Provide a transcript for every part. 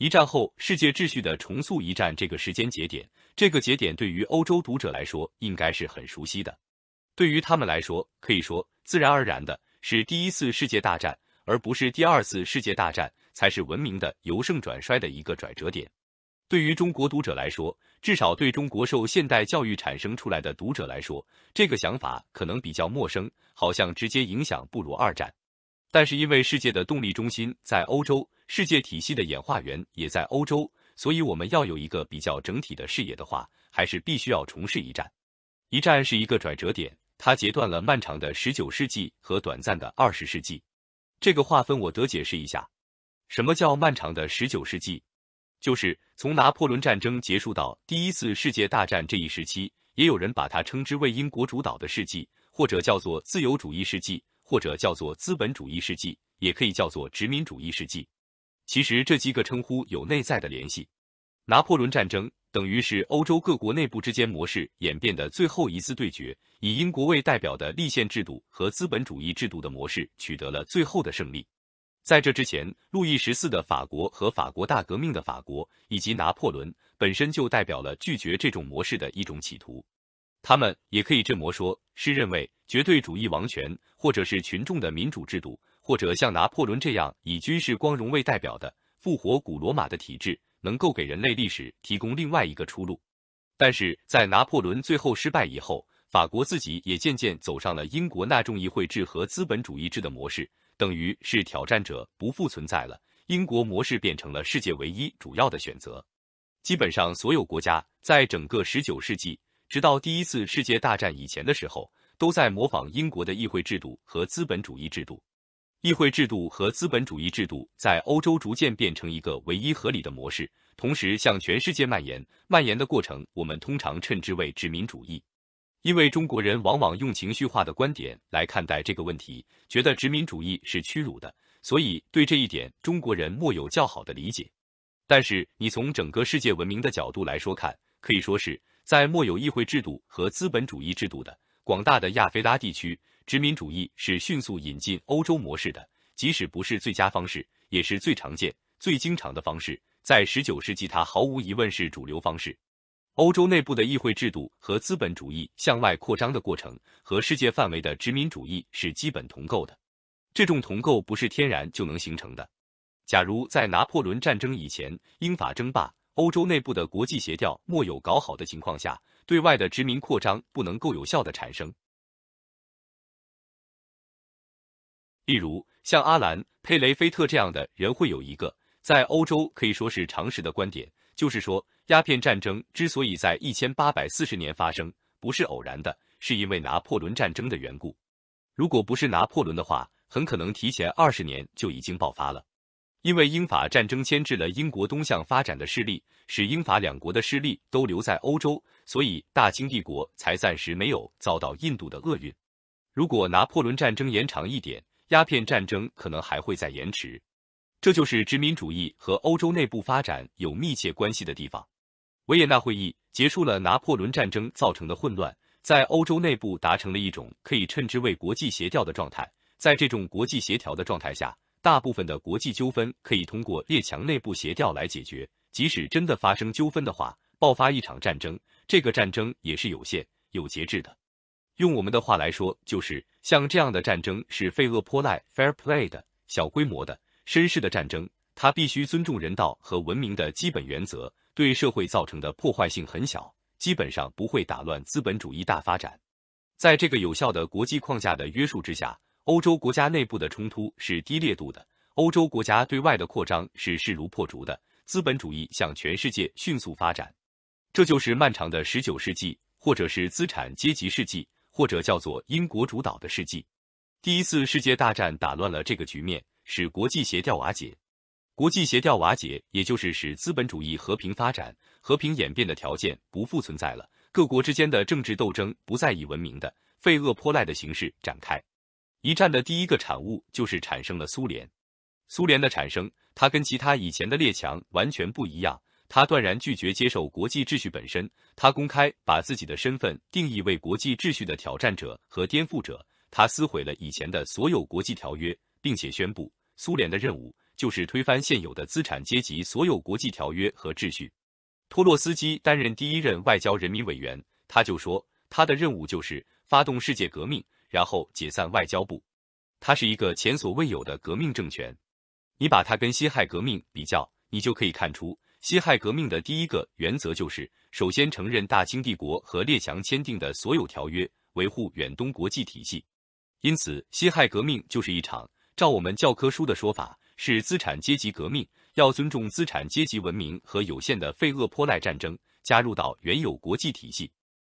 一战后世界秩序的重塑，一战这个时间节点，这个节点对于欧洲读者来说应该是很熟悉的。对于他们来说，可以说自然而然的是第一次世界大战，而不是第二次世界大战才是文明的由盛转衰的一个转折点。对于中国读者来说，至少对中国受现代教育产生出来的读者来说，这个想法可能比较陌生，好像直接影响不如二战。但是因为世界的动力中心在欧洲，世界体系的演化源也在欧洲，所以我们要有一个比较整体的视野的话，还是必须要重试一战。一战是一个转折点，它截断了漫长的十九世纪和短暂的二十世纪。这个划分我得解释一下，什么叫漫长的十九世纪？就是从拿破仑战争结束到第一次世界大战这一时期，也有人把它称之为英国主导的世纪，或者叫做自由主义世纪。或者叫做资本主义世纪，也可以叫做殖民主义世纪。其实这几个称呼有内在的联系。拿破仑战争等于是欧洲各国内部之间模式演变的最后一次对决，以英国为代表的立宪制度和资本主义制度的模式取得了最后的胜利。在这之前，路易十四的法国和法国大革命的法国，以及拿破仑本身就代表了拒绝这种模式的一种企图。他们也可以这么说是认为。绝对主义王权，或者是群众的民主制度，或者像拿破仑这样以军事光荣为代表的复活古罗马的体制，能够给人类历史提供另外一个出路。但是在拿破仑最后失败以后，法国自己也渐渐走上了英国那种议会制和资本主义制的模式，等于是挑战者不复存在了，英国模式变成了世界唯一主要的选择。基本上所有国家在整个19世纪，直到第一次世界大战以前的时候。都在模仿英国的议会制度和资本主义制度，议会制度和资本主义制度在欧洲逐渐变成一个唯一合理的模式，同时向全世界蔓延。蔓延的过程，我们通常称之为殖民主义。因为中国人往往用情绪化的观点来看待这个问题，觉得殖民主义是屈辱的，所以对这一点中国人莫有较好的理解。但是，你从整个世界文明的角度来说看，可以说是在莫有议会制度和资本主义制度的。广大的亚非拉地区，殖民主义是迅速引进欧洲模式的，即使不是最佳方式，也是最常见、最经常的方式。在19世纪，它毫无疑问是主流方式。欧洲内部的议会制度和资本主义向外扩张的过程，和世界范围的殖民主义是基本同构的。这种同构不是天然就能形成的。假如在拿破仑战争以前，英法争霸，欧洲内部的国际协调莫有搞好的情况下。对外的殖民扩张不能够有效的产生。例如，像阿兰·佩雷菲特这样的人会有一个在欧洲可以说是常识的观点，就是说，鸦片战争之所以在1840年发生，不是偶然的，是因为拿破仑战争的缘故。如果不是拿破仑的话，很可能提前二十年就已经爆发了。因为英法战争牵制了英国东向发展的势力，使英法两国的势力都留在欧洲。所以，大清帝国才暂时没有遭到印度的厄运。如果拿破仑战争延长一点，鸦片战争可能还会再延迟。这就是殖民主义和欧洲内部发展有密切关系的地方。维也纳会议结束了拿破仑战争造成的混乱，在欧洲内部达成了一种可以称之为国际协调的状态。在这种国际协调的状态下，大部分的国际纠纷可以通过列强内部协调来解决。即使真的发生纠纷的话，爆发一场战争。这个战争也是有限、有节制的，用我们的话来说，就是像这样的战争是费厄泼赖 （fair play） 的小规模的、绅士的战争，它必须尊重人道和文明的基本原则，对社会造成的破坏性很小，基本上不会打乱资本主义大发展。在这个有效的国际框架的约束之下，欧洲国家内部的冲突是低烈度的，欧洲国家对外的扩张是势如破竹的，资本主义向全世界迅速发展。这就是漫长的十九世纪，或者是资产阶级世纪，或者叫做英国主导的世纪。第一次世界大战打乱了这个局面，使国际协调瓦解。国际协调瓦解，也就是使资本主义和平发展、和平演变的条件不复存在了。各国之间的政治斗争不再以文明的、废恶泼赖的形式展开。一战的第一个产物就是产生了苏联。苏联的产生，它跟其他以前的列强完全不一样。他断然拒绝接受国际秩序本身，他公开把自己的身份定义为国际秩序的挑战者和颠覆者。他撕毁了以前的所有国际条约，并且宣布苏联的任务就是推翻现有的资产阶级所有国际条约和秩序。托洛斯基担任第一任外交人民委员，他就说他的任务就是发动世界革命，然后解散外交部。他是一个前所未有的革命政权。你把他跟辛亥革命比较，你就可以看出。辛亥革命的第一个原则就是，首先承认大清帝国和列强签订的所有条约，维护远东国际体系。因此，辛亥革命就是一场照我们教科书的说法是资产阶级革命，要尊重资产阶级文明和有限的费厄泼赖战争，加入到原有国际体系。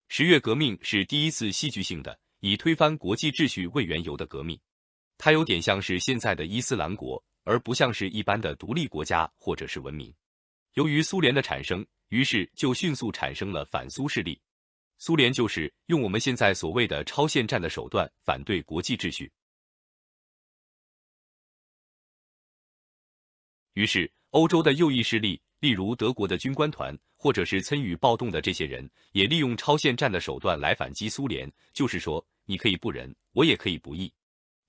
十月革命是第一次戏剧性的以推翻国际秩序为缘由的革命，它有点像是现在的伊斯兰国，而不像是一般的独立国家或者是文明。由于苏联的产生，于是就迅速产生了反苏势力。苏联就是用我们现在所谓的超限战的手段反对国际秩序。于是，欧洲的右翼势力，例如德国的军官团，或者是参与暴动的这些人，也利用超限战的手段来反击苏联。就是说，你可以不仁，我也可以不义。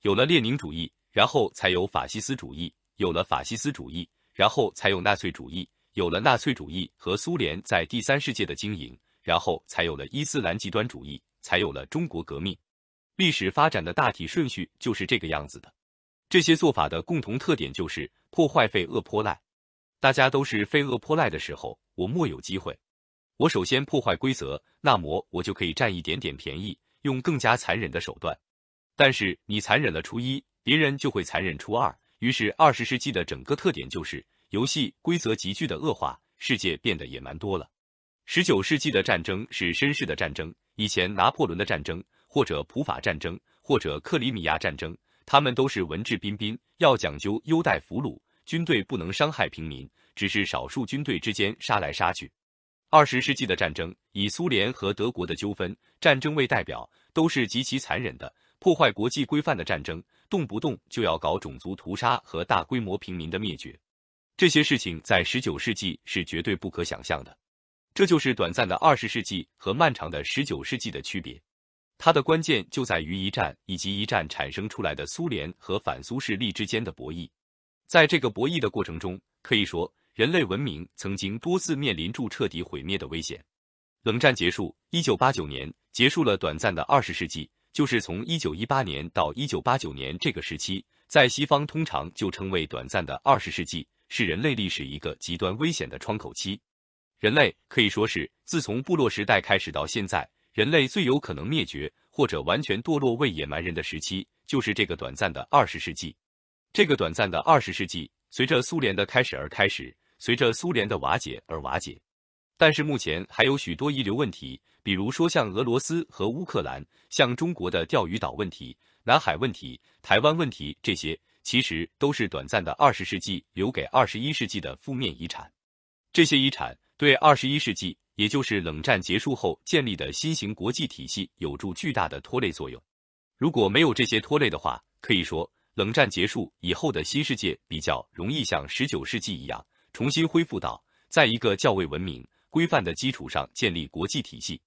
有了列宁主义，然后才有法西斯主义；有了法西斯主义，然后才有纳粹主义。有了纳粹主义和苏联在第三世界的经营，然后才有了伊斯兰极端主义，才有了中国革命。历史发展的大体顺序就是这个样子的。这些做法的共同特点就是破坏、费恶、泼赖。大家都是费恶泼赖的时候，我莫有机会。我首先破坏规则，那么我就可以占一点点便宜，用更加残忍的手段。但是你残忍了初一，别人就会残忍初二。于是二十世纪的整个特点就是。游戏规则急剧的恶化，世界变得野蛮多了。十九世纪的战争是绅士的战争，以前拿破仑的战争，或者普法战争，或者克里米亚战争，他们都是文质彬彬，要讲究优待俘虏，军队不能伤害平民，只是少数军队之间杀来杀去。二十世纪的战争以苏联和德国的纠纷战争为代表，都是极其残忍的，破坏国际规范的战争，动不动就要搞种族屠杀和大规模平民的灭绝。这些事情在十九世纪是绝对不可想象的，这就是短暂的二十世纪和漫长的十九世纪的区别。它的关键就在于一战以及一战产生出来的苏联和反苏势力之间的博弈。在这个博弈的过程中，可以说人类文明曾经多次面临住彻底毁灭的危险。冷战结束，一九八九年结束了短暂的二十世纪，就是从一九一八年到一九八九年这个时期，在西方通常就称为短暂的二十世纪。是人类历史一个极端危险的窗口期，人类可以说是自从部落时代开始到现在，人类最有可能灭绝或者完全堕落为野蛮人的时期，就是这个短暂的二十世纪。这个短暂的二十世纪，随着苏联的开始而开始，随着苏联的瓦解而瓦解。但是目前还有许多遗留问题，比如说像俄罗斯和乌克兰，像中国的钓鱼岛问题、南海问题、台湾问题这些。其实都是短暂的二十世纪留给二十一世纪的负面遗产，这些遗产对二十一世纪，也就是冷战结束后建立的新型国际体系，有着巨大的拖累作用。如果没有这些拖累的话，可以说冷战结束以后的新世界比较容易像十九世纪一样，重新恢复到在一个较为文明、规范的基础上建立国际体系。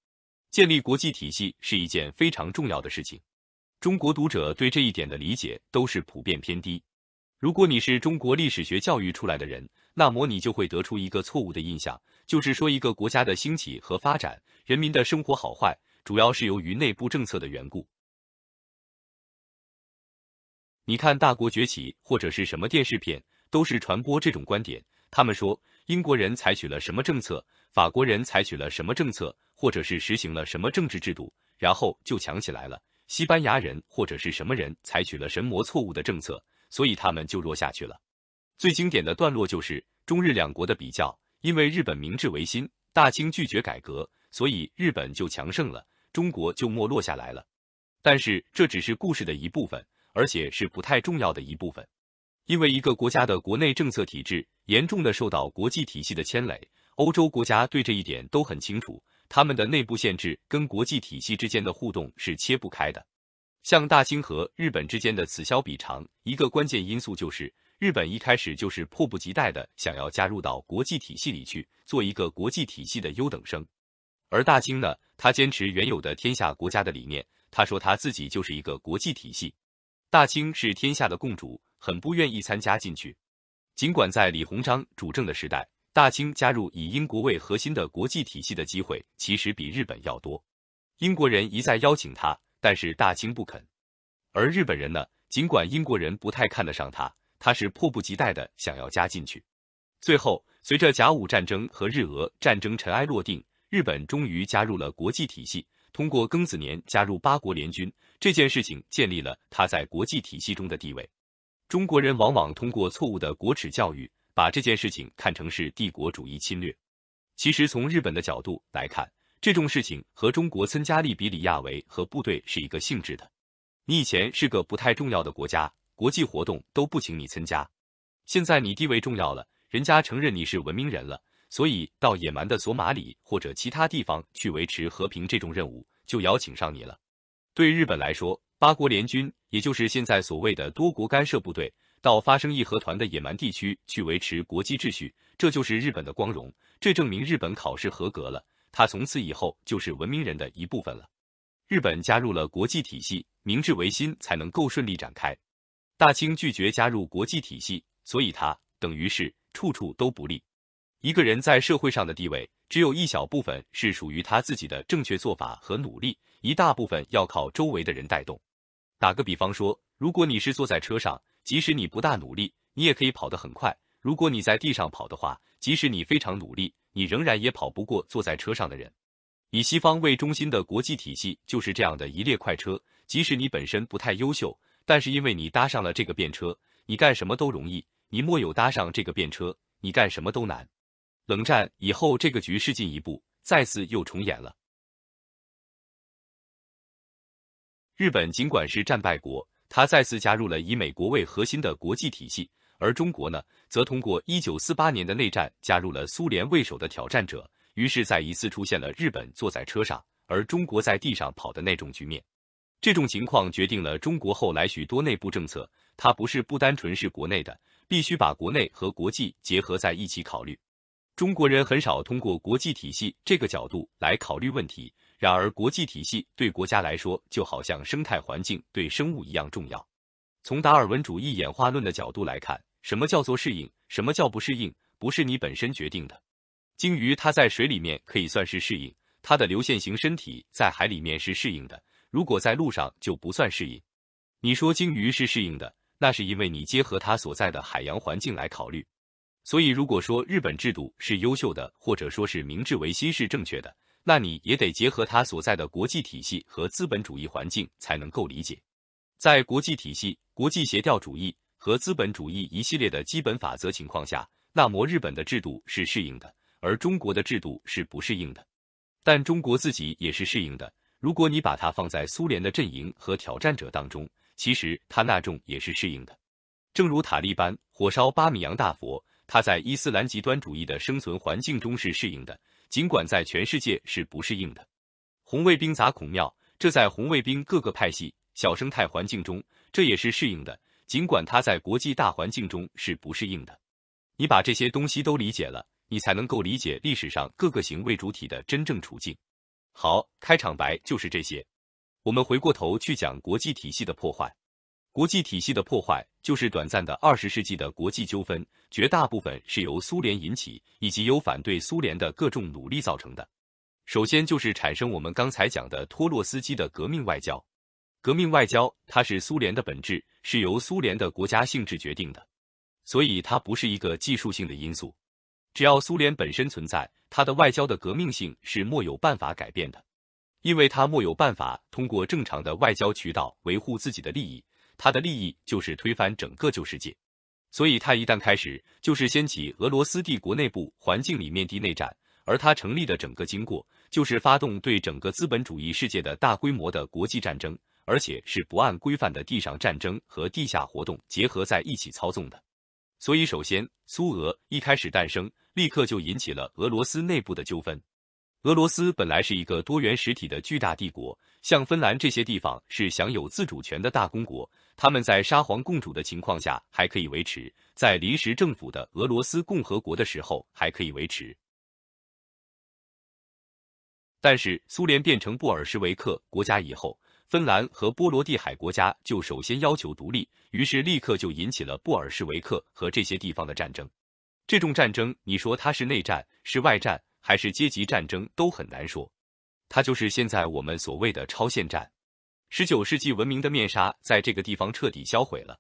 建立国际体系是一件非常重要的事情。中国读者对这一点的理解都是普遍偏低。如果你是中国历史学教育出来的人，那么你就会得出一个错误的印象，就是说一个国家的兴起和发展，人民的生活好坏，主要是由于内部政策的缘故。你看大国崛起或者是什么电视片，都是传播这种观点。他们说英国人采取了什么政策，法国人采取了什么政策，或者是实行了什么政治制度，然后就强起来了。西班牙人或者是什么人采取了神魔错误的政策，所以他们就弱下去了。最经典的段落就是中日两国的比较，因为日本明治维新，大清拒绝改革，所以日本就强盛了，中国就没落下来了。但是这只是故事的一部分，而且是不太重要的一部分，因为一个国家的国内政策体制严重的受到国际体系的牵累，欧洲国家对这一点都很清楚。他们的内部限制跟国际体系之间的互动是切不开的，像大清和日本之间的此消彼长，一个关键因素就是日本一开始就是迫不及待的想要加入到国际体系里去，做一个国际体系的优等生，而大清呢，他坚持原有的天下国家的理念，他说他自己就是一个国际体系，大清是天下的共主，很不愿意参加进去，尽管在李鸿章主政的时代。大清加入以英国为核心的国际体系的机会其实比日本要多，英国人一再邀请他，但是大清不肯。而日本人呢，尽管英国人不太看得上他，他是迫不及待的想要加进去。最后，随着甲午战争和日俄战争尘埃落定，日本终于加入了国际体系，通过庚子年加入八国联军这件事情，建立了他在国际体系中的地位。中国人往往通过错误的国耻教育。把这件事情看成是帝国主义侵略，其实从日本的角度来看，这种事情和中国参加利比里亚维和部队是一个性质的。你以前是个不太重要的国家，国际活动都不请你参加，现在你地位重要了，人家承认你是文明人了，所以到野蛮的索马里或者其他地方去维持和平这种任务就邀请上你了。对日本来说，八国联军也就是现在所谓的多国干涉部队。到发生义和团的野蛮地区去维持国际秩序，这就是日本的光荣。这证明日本考试合格了，他从此以后就是文明人的一部分了。日本加入了国际体系，明治维新才能够顺利展开。大清拒绝加入国际体系，所以他等于是处处都不利。一个人在社会上的地位，只有一小部分是属于他自己的正确做法和努力，一大部分要靠周围的人带动。打个比方说，如果你是坐在车上。即使你不大努力，你也可以跑得很快。如果你在地上跑的话，即使你非常努力，你仍然也跑不过坐在车上的人。以西方为中心的国际体系就是这样的一列快车。即使你本身不太优秀，但是因为你搭上了这个便车，你干什么都容易。你莫有搭上这个便车，你干什么都难。冷战以后，这个局势进一步再次又重演了。日本尽管是战败国。他再次加入了以美国为核心的国际体系，而中国呢，则通过1948年的内战加入了苏联为首的挑战者。于是，再一次出现了日本坐在车上，而中国在地上跑的那种局面。这种情况决定了中国后来许多内部政策，它不是不单纯是国内的，必须把国内和国际结合在一起考虑。中国人很少通过国际体系这个角度来考虑问题。然而，国际体系对国家来说，就好像生态环境对生物一样重要。从达尔文主义演化论的角度来看，什么叫做适应，什么叫不适应，不是你本身决定的。鲸鱼它在水里面可以算是适应，它的流线型身体在海里面是适应的，如果在路上就不算适应。你说鲸鱼是适应的，那是因为你结合它所在的海洋环境来考虑。所以，如果说日本制度是优秀的，或者说是明治维新是正确的。那你也得结合它所在的国际体系和资本主义环境才能够理解，在国际体系、国际协调主义和资本主义一系列的基本法则情况下，那么日本的制度是适应的，而中国的制度是不适应的。但中国自己也是适应的。如果你把它放在苏联的阵营和挑战者当中，其实他那种也是适应的。正如塔利班火烧巴米扬大佛，它在伊斯兰极端主义的生存环境中是适应的。尽管在全世界是不适应的，红卫兵砸孔庙，这在红卫兵各个派系小生态环境中，这也是适应的。尽管它在国际大环境中是不适应的，你把这些东西都理解了，你才能够理解历史上各个行为主体的真正处境。好，开场白就是这些，我们回过头去讲国际体系的破坏。国际体系的破坏就是短暂的二十世纪的国际纠纷，绝大部分是由苏联引起，以及由反对苏联的各种努力造成的。首先就是产生我们刚才讲的托洛斯基的革命外交。革命外交，它是苏联的本质，是由苏联的国家性质决定的，所以它不是一个技术性的因素。只要苏联本身存在，它的外交的革命性是莫有办法改变的，因为它莫有办法通过正常的外交渠道维护自己的利益。他的利益就是推翻整个旧世界，所以他一旦开始，就是掀起俄罗斯帝国内部环境里面的内战。而他成立的整个经过，就是发动对整个资本主义世界的大规模的国际战争，而且是不按规范的地上战争和地下活动结合在一起操纵的。所以，首先苏俄一开始诞生，立刻就引起了俄罗斯内部的纠纷。俄罗斯本来是一个多元实体的巨大帝国，像芬兰这些地方是享有自主权的大公国。他们在沙皇共主的情况下还可以维持，在临时政府的俄罗斯共和国的时候还可以维持，但是苏联变成布尔什维克国家以后，芬兰和波罗的海国家就首先要求独立，于是立刻就引起了布尔什维克和这些地方的战争。这种战争，你说它是内战、是外战，还是阶级战争，都很难说。它就是现在我们所谓的超限战。十九世纪文明的面纱在这个地方彻底销毁了，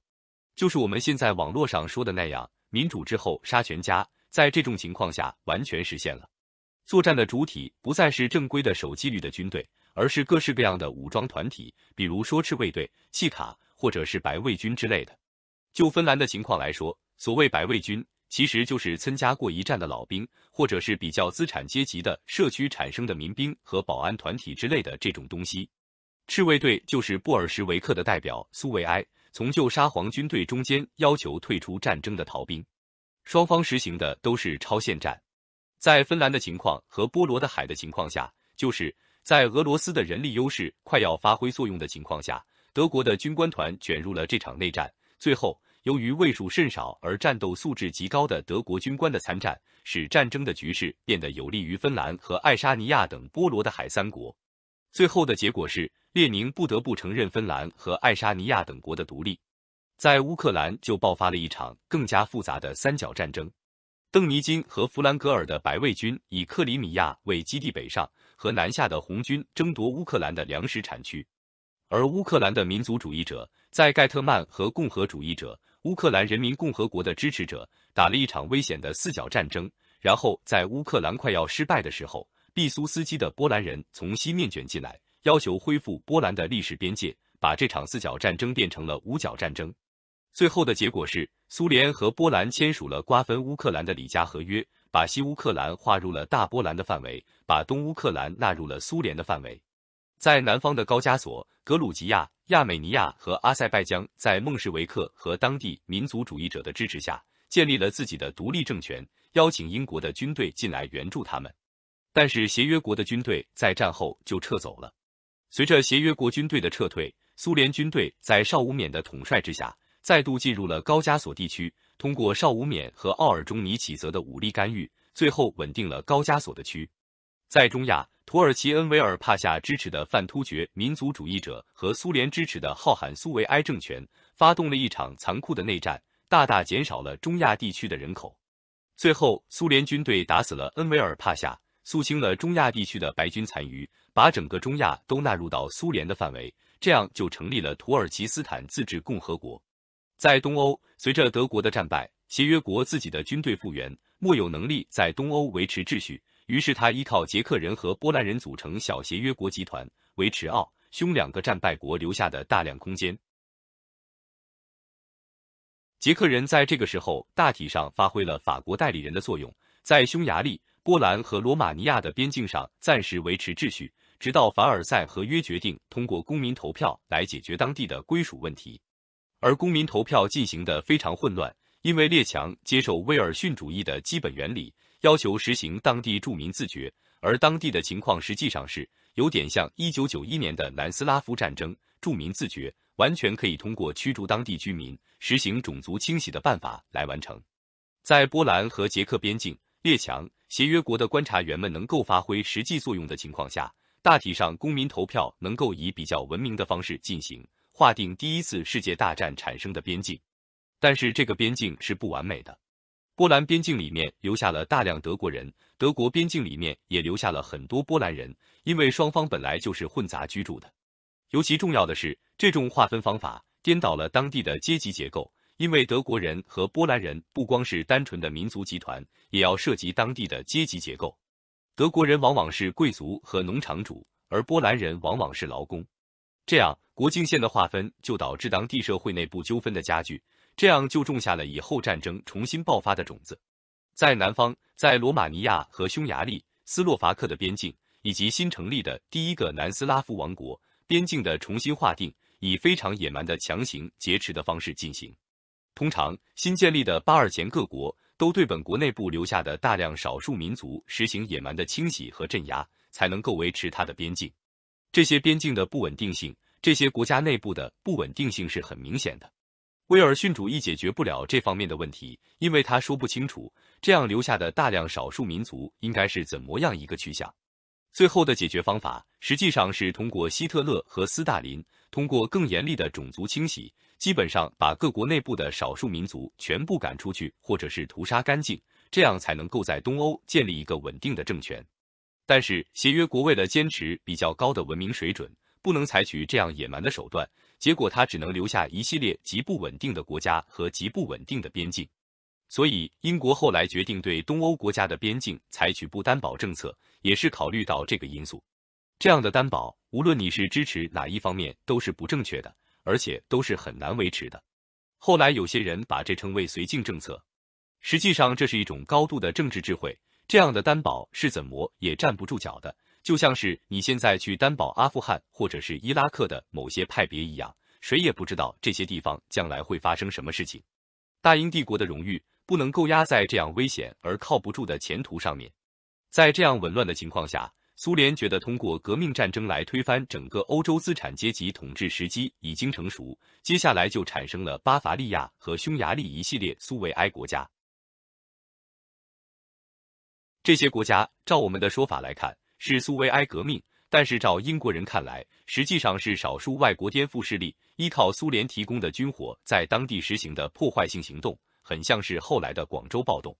就是我们现在网络上说的那样，民主之后杀全家，在这种情况下完全实现了。作战的主体不再是正规的守纪律的军队，而是各式各样的武装团体，比如说赤卫队、契卡或者是白卫军之类的。就芬兰的情况来说，所谓白卫军，其实就是参加过一战的老兵，或者是比较资产阶级的社区产生的民兵和保安团体之类的这种东西。赤卫队就是布尔什维克的代表苏维埃，从旧沙皇军队中间要求退出战争的逃兵。双方实行的都是超限战，在芬兰的情况和波罗的海的情况下，就是在俄罗斯的人力优势快要发挥作用的情况下，德国的军官团卷入了这场内战。最后，由于位数甚少而战斗素质极高的德国军官的参战，使战争的局势变得有利于芬兰和爱沙尼亚等波罗的海三国。最后的结果是。列宁不得不承认芬兰和爱沙尼亚等国的独立，在乌克兰就爆发了一场更加复杂的三角战争。邓尼金和弗兰格尔的白卫军以克里米亚为基地北上和南下的红军争夺乌克兰的粮食产区，而乌克兰的民族主义者在盖特曼和共和主义者乌克兰人民共和国的支持者打了一场危险的四角战争。然后在乌克兰快要失败的时候，毕苏斯基的波兰人从西面卷进来。要求恢复波兰的历史边界，把这场四角战争变成了五角战争。最后的结果是，苏联和波兰签署了瓜分乌克兰的里加合约，把西乌克兰划入了大波兰的范围，把东乌克兰纳入了苏联的范围。在南方的高加索、格鲁吉亚、亚美尼亚和阿塞拜疆，在孟什维克和当地民族主义者的支持下，建立了自己的独立政权，邀请英国的军队进来援助他们。但是协约国的军队在战后就撤走了。随着协约国军队的撤退，苏联军队在邵武勉的统帅之下，再度进入了高加索地区。通过邵武勉和奥尔中尼启泽的武力干预，最后稳定了高加索的区。在中亚，土耳其恩维尔帕夏支持的泛突厥民族主义者和苏联支持的浩罕苏维埃政权发动了一场残酷的内战，大大减少了中亚地区的人口。最后，苏联军队打死了恩维尔帕夏。肃清了中亚地区的白军残余，把整个中亚都纳入到苏联的范围，这样就成立了土耳其斯坦自治共和国。在东欧，随着德国的战败，协约国自己的军队复员，没有能力在东欧维持秩序，于是他依靠捷克人和波兰人组成小协约国集团，维持奥匈两个战败国留下的大量空间。捷克人在这个时候大体上发挥了法国代理人的作用，在匈牙利。波兰和罗马尼亚的边境上暂时维持秩序，直到凡尔赛合约决定通过公民投票来解决当地的归属问题。而公民投票进行的非常混乱，因为列强接受威尔逊主义的基本原理，要求实行当地住民自决，而当地的情况实际上是有点像1991年的南斯拉夫战争，住民自决完全可以通过驱逐当地居民、实行种族清洗的办法来完成。在波兰和捷克边境，列强。协约国的观察员们能够发挥实际作用的情况下，大体上公民投票能够以比较文明的方式进行划定第一次世界大战产生的边境，但是这个边境是不完美的。波兰边境里面留下了大量德国人，德国边境里面也留下了很多波兰人，因为双方本来就是混杂居住的。尤其重要的是，这种划分方法颠倒了当地的阶级结构。因为德国人和波兰人不光是单纯的民族集团，也要涉及当地的阶级结构。德国人往往是贵族和农场主，而波兰人往往是劳工。这样，国境线的划分就导致当地社会内部纠纷的加剧，这样就种下了以后战争重新爆发的种子。在南方，在罗马尼亚和匈牙利、斯洛伐克的边境，以及新成立的第一个南斯拉夫王国边境的重新划定，以非常野蛮的强行劫持的方式进行。通常新建立的巴尔前各国都对本国内部留下的大量少数民族实行野蛮的清洗和镇压，才能够维持它的边境。这些边境的不稳定性，这些国家内部的不稳定性是很明显的。威尔逊主义解决不了这方面的问题，因为他说不清楚这样留下的大量少数民族应该是怎么样一个去向。最后的解决方法实际上是通过希特勒和斯大林，通过更严厉的种族清洗。基本上把各国内部的少数民族全部赶出去，或者是屠杀干净，这样才能够在东欧建立一个稳定的政权。但是协约国为了坚持比较高的文明水准，不能采取这样野蛮的手段，结果他只能留下一系列极不稳定的国家和极不稳定的边境。所以英国后来决定对东欧国家的边境采取不担保政策，也是考虑到这个因素。这样的担保，无论你是支持哪一方面，都是不正确的。而且都是很难维持的。后来有些人把这称为绥靖政策，实际上这是一种高度的政治智慧。这样的担保是怎么也站不住脚的，就像是你现在去担保阿富汗或者是伊拉克的某些派别一样，谁也不知道这些地方将来会发生什么事情。大英帝国的荣誉不能够压在这样危险而靠不住的前途上面，在这样紊乱的情况下。苏联觉得通过革命战争来推翻整个欧洲资产阶级统治时机已经成熟，接下来就产生了巴伐利亚和匈牙利一系列苏维埃国家。这些国家照我们的说法来看是苏维埃革命，但是照英国人看来，实际上是少数外国颠覆势力依靠苏联提供的军火在当地实行的破坏性行动，很像是后来的广州暴动。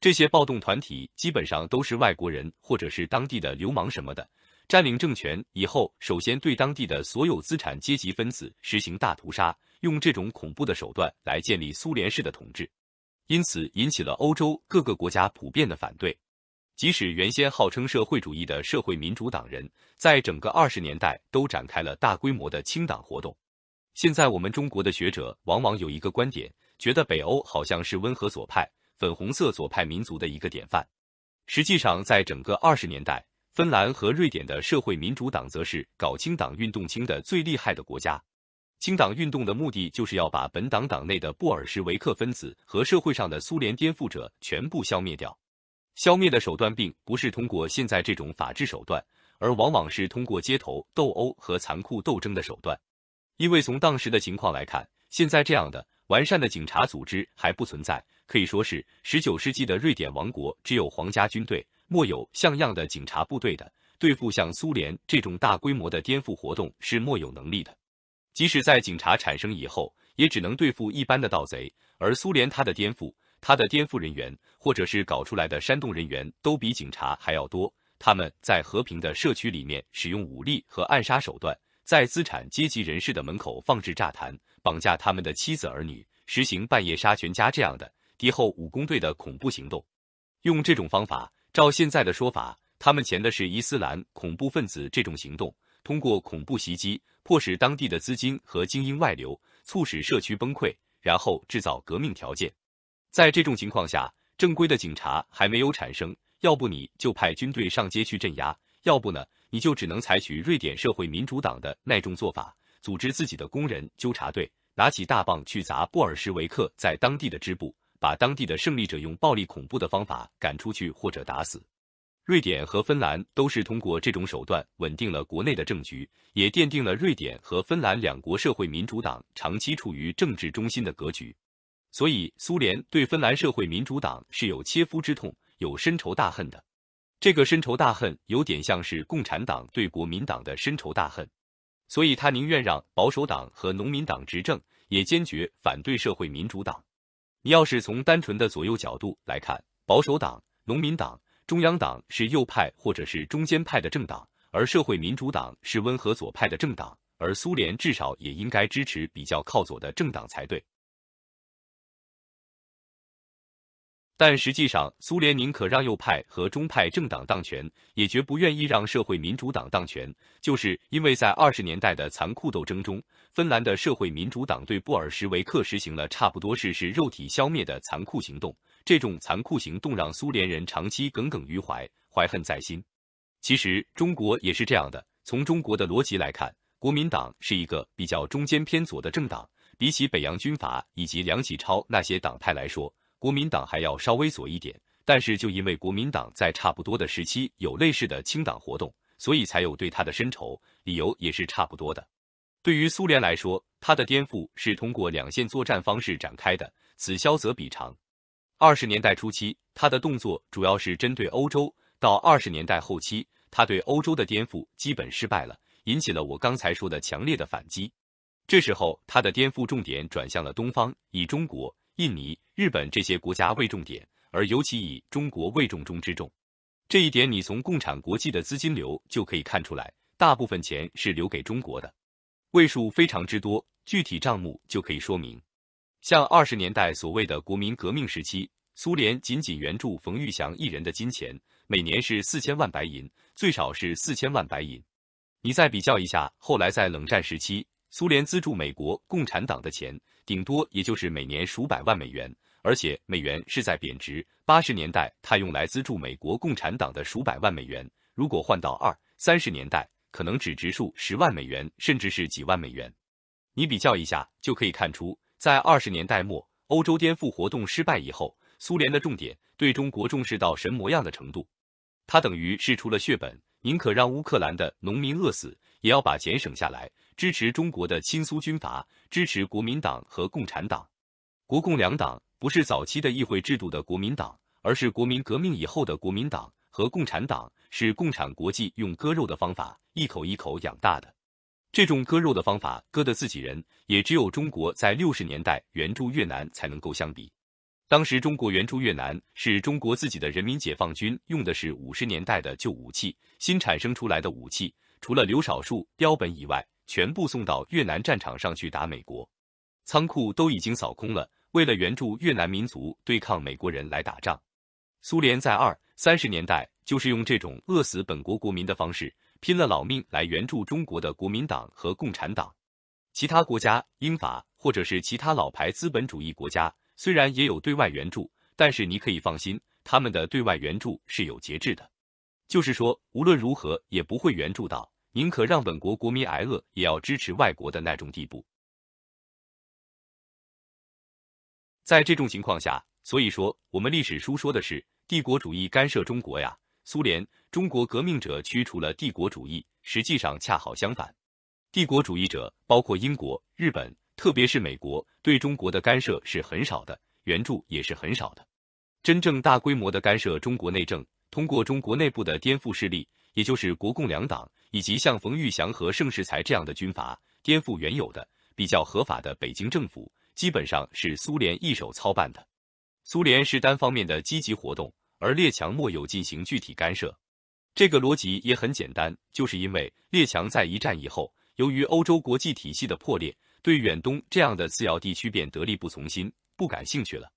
这些暴动团体基本上都是外国人或者是当地的流氓什么的。占领政权以后，首先对当地的所有资产阶级分子实行大屠杀，用这种恐怖的手段来建立苏联式的统治，因此引起了欧洲各个国家普遍的反对。即使原先号称社会主义的社会民主党人，在整个二十年代都展开了大规模的清党活动。现在我们中国的学者往往有一个观点，觉得北欧好像是温和左派。粉红色左派民族的一个典范。实际上，在整个二十年代，芬兰和瑞典的社会民主党则是搞清党运动清的最厉害的国家。清党运动的目的就是要把本党党内的布尔什维克分子和社会上的苏联颠覆者全部消灭掉。消灭的手段并不是通过现在这种法治手段，而往往是通过街头斗殴和残酷斗争的手段。因为从当时的情况来看，现在这样的完善的警察组织还不存在。可以说是十九世纪的瑞典王国，只有皇家军队，莫有像样的警察部队的，对付像苏联这种大规模的颠覆活动是莫有能力的。即使在警察产生以后，也只能对付一般的盗贼，而苏联它的颠覆，它的颠覆人员，或者是搞出来的煽动人员，都比警察还要多。他们在和平的社区里面使用武力和暗杀手段，在资产阶级人士的门口放置炸弹，绑架他们的妻子儿女，实行半夜杀全家这样的。敌后武工队的恐怖行动，用这种方法，照现在的说法，他们前的是伊斯兰恐怖分子。这种行动通过恐怖袭击，迫使当地的资金和精英外流，促使社区崩溃，然后制造革命条件。在这种情况下，正规的警察还没有产生，要不你就派军队上街去镇压，要不呢，你就只能采取瑞典社会民主党的那种做法，组织自己的工人纠察队，拿起大棒去砸布尔什维克在当地的支部。把当地的胜利者用暴力恐怖的方法赶出去或者打死。瑞典和芬兰都是通过这种手段稳定了国内的政局，也奠定了瑞典和芬兰两国社会民主党长期处于政治中心的格局。所以，苏联对芬兰社会民主党是有切肤之痛、有深仇大恨的。这个深仇大恨有点像是共产党对国民党的深仇大恨，所以他宁愿让保守党和农民党执政，也坚决反对社会民主党。你要是从单纯的左右角度来看，保守党、农民党、中央党是右派或者是中间派的政党，而社会民主党是温和左派的政党，而苏联至少也应该支持比较靠左的政党才对。但实际上，苏联宁可让右派和中派政党当权，也绝不愿意让社会民主党当权，就是因为在二十年代的残酷斗争中，芬兰的社会民主党对布尔什维克实行了差不多是是肉体消灭的残酷行动，这种残酷行动让苏联人长期耿耿于怀，怀恨在心。其实中国也是这样的，从中国的逻辑来看，国民党是一个比较中间偏左的政党，比起北洋军阀以及梁启超那些党派来说。国民党还要稍微左一点，但是就因为国民党在差不多的时期有类似的清党活动，所以才有对他的深仇，理由也是差不多的。对于苏联来说，他的颠覆是通过两线作战方式展开的，此消则彼长。二十年代初期，他的动作主要是针对欧洲；到二十年代后期，他对欧洲的颠覆基本失败了，引起了我刚才说的强烈的反击。这时候，他的颠覆重点转向了东方，以中国。印尼、日本这些国家为重点，而尤其以中国为重中之重。这一点，你从共产国际的资金流就可以看出来，大部分钱是留给中国的，位数非常之多。具体账目就可以说明。像二十年代所谓的国民革命时期，苏联仅仅援助冯玉祥一人的金钱，每年是四千万白银，最少是四千万白银。你再比较一下，后来在冷战时期，苏联资助美国共产党的钱。顶多也就是每年数百万美元，而且美元是在贬值。八十年代，他用来资助美国共产党的数百万美元，如果换到二三十年代，可能只值数十万美元，甚至是几万美元。你比较一下，就可以看出，在二十年代末欧洲颠覆活动失败以后，苏联的重点对中国重视到神模样的程度，他等于是出了血本，宁可让乌克兰的农民饿死。也要把钱省下来，支持中国的亲苏军阀，支持国民党和共产党。国共两党不是早期的议会制度的国民党，而是国民革命以后的国民党。和共产党是共产国际用割肉的方法，一口一口养大的。这种割肉的方法，割的自己人，也只有中国在六十年代援助越南才能够相比。当时中国援助越南是中国自己的人民解放军用的是五十年代的旧武器，新产生出来的武器。除了留少数标本以外，全部送到越南战场上去打美国。仓库都已经扫空了，为了援助越南民族对抗美国人来打仗。苏联在二三十年代就是用这种饿死本国国民的方式，拼了老命来援助中国的国民党和共产党。其他国家，英法或者是其他老牌资本主义国家，虽然也有对外援助，但是你可以放心，他们的对外援助是有节制的。就是说，无论如何也不会援助到，宁可让本国国民挨饿，也要支持外国的那种地步。在这种情况下，所以说我们历史书说的是帝国主义干涉中国呀，苏联中国革命者驱除了帝国主义，实际上恰好相反，帝国主义者包括英国、日本，特别是美国对中国的干涉是很少的，援助也是很少的，真正大规模的干涉中国内政。通过中国内部的颠覆势力，也就是国共两党以及像冯玉祥和盛世才这样的军阀，颠覆原有的比较合法的北京政府，基本上是苏联一手操办的。苏联是单方面的积极活动，而列强没有进行具体干涉。这个逻辑也很简单，就是因为列强在一战以后，由于欧洲国际体系的破裂，对远东这样的次要地区变得力不从心，不感兴趣了，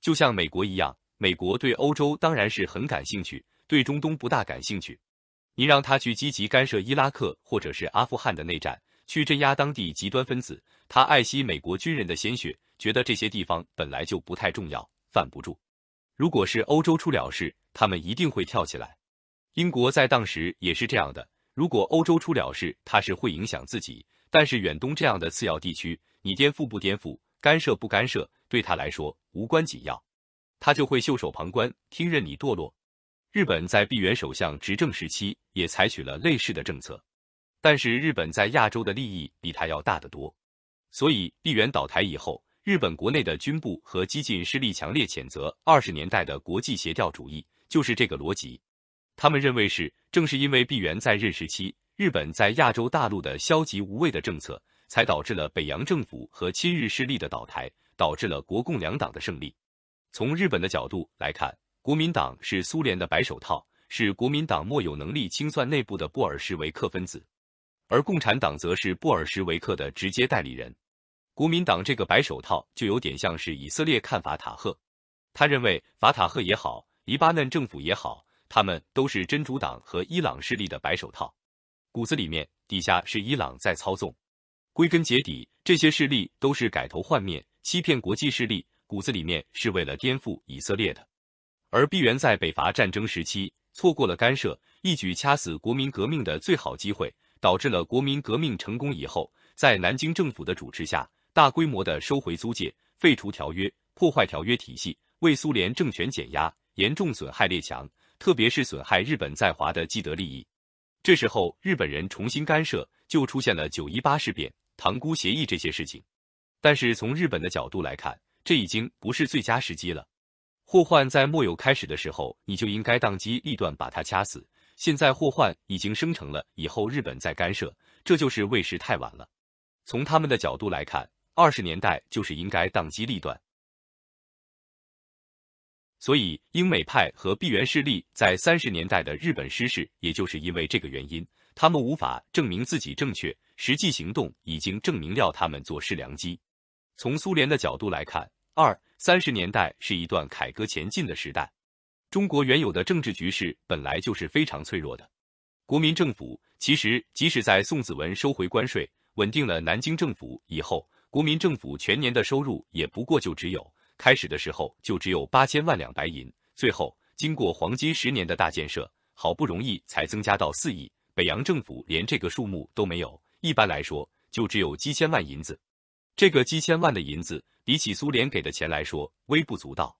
就像美国一样。美国对欧洲当然是很感兴趣，对中东不大感兴趣。你让他去积极干涉伊拉克或者是阿富汗的内战，去镇压当地极端分子，他爱惜美国军人的鲜血，觉得这些地方本来就不太重要，犯不住。如果是欧洲出了事，他们一定会跳起来。英国在当时也是这样的，如果欧洲出了事，它是会影响自己。但是远东这样的次要地区，你颠覆不颠覆，干涉不干涉，对他来说无关紧要。他就会袖手旁观，听任你堕落。日本在闭原首相执政时期也采取了类似的政策，但是日本在亚洲的利益比他要大得多。所以闭原倒台以后，日本国内的军部和激进势力强烈谴责二十年代的国际协调主义，就是这个逻辑。他们认为是正是因为闭原在任时期，日本在亚洲大陆的消极无畏的政策，才导致了北洋政府和亲日势力的倒台，导致了国共两党的胜利。从日本的角度来看，国民党是苏联的白手套，是国民党莫有能力清算内部的布尔什维克分子，而共产党则是布尔什维克的直接代理人。国民党这个白手套就有点像是以色列看法塔赫，他认为法塔赫也好，黎巴嫩政府也好，他们都是真主党和伊朗势力的白手套，骨子里面底下是伊朗在操纵。归根结底，这些势力都是改头换面，欺骗国际势力。骨子里面是为了颠覆以色列的，而毕元在北伐战争时期错过了干涉，一举掐死国民革命的最好机会，导致了国民革命成功以后，在南京政府的主持下，大规模的收回租界、废除条约、破坏条约体系，为苏联政权减压，严重损害列强，特别是损害日本在华的既得利益。这时候日本人重新干涉，就出现了九一八事变、塘沽协议这些事情。但是从日本的角度来看。这已经不是最佳时机了。祸患在末有开始的时候，你就应该当机立断把它掐死。现在祸患已经生成了，以后日本再干涉，这就是为时太晚了。从他们的角度来看，二十年代就是应该当机立断。所以，英美派和闭源势力在三十年代的日本失势，也就是因为这个原因。他们无法证明自己正确，实际行动已经证明了他们做事良机。从苏联的角度来看，二三十年代是一段凯歌前进的时代，中国原有的政治局势本来就是非常脆弱的。国民政府其实即使在宋子文收回关税、稳定了南京政府以后，国民政府全年的收入也不过就只有开始的时候就只有八千万两白银，最后经过黄金十年的大建设，好不容易才增加到四亿。北洋政府连这个数目都没有，一般来说就只有几千万银子。这个几千万的银子，比起苏联给的钱来说微不足道。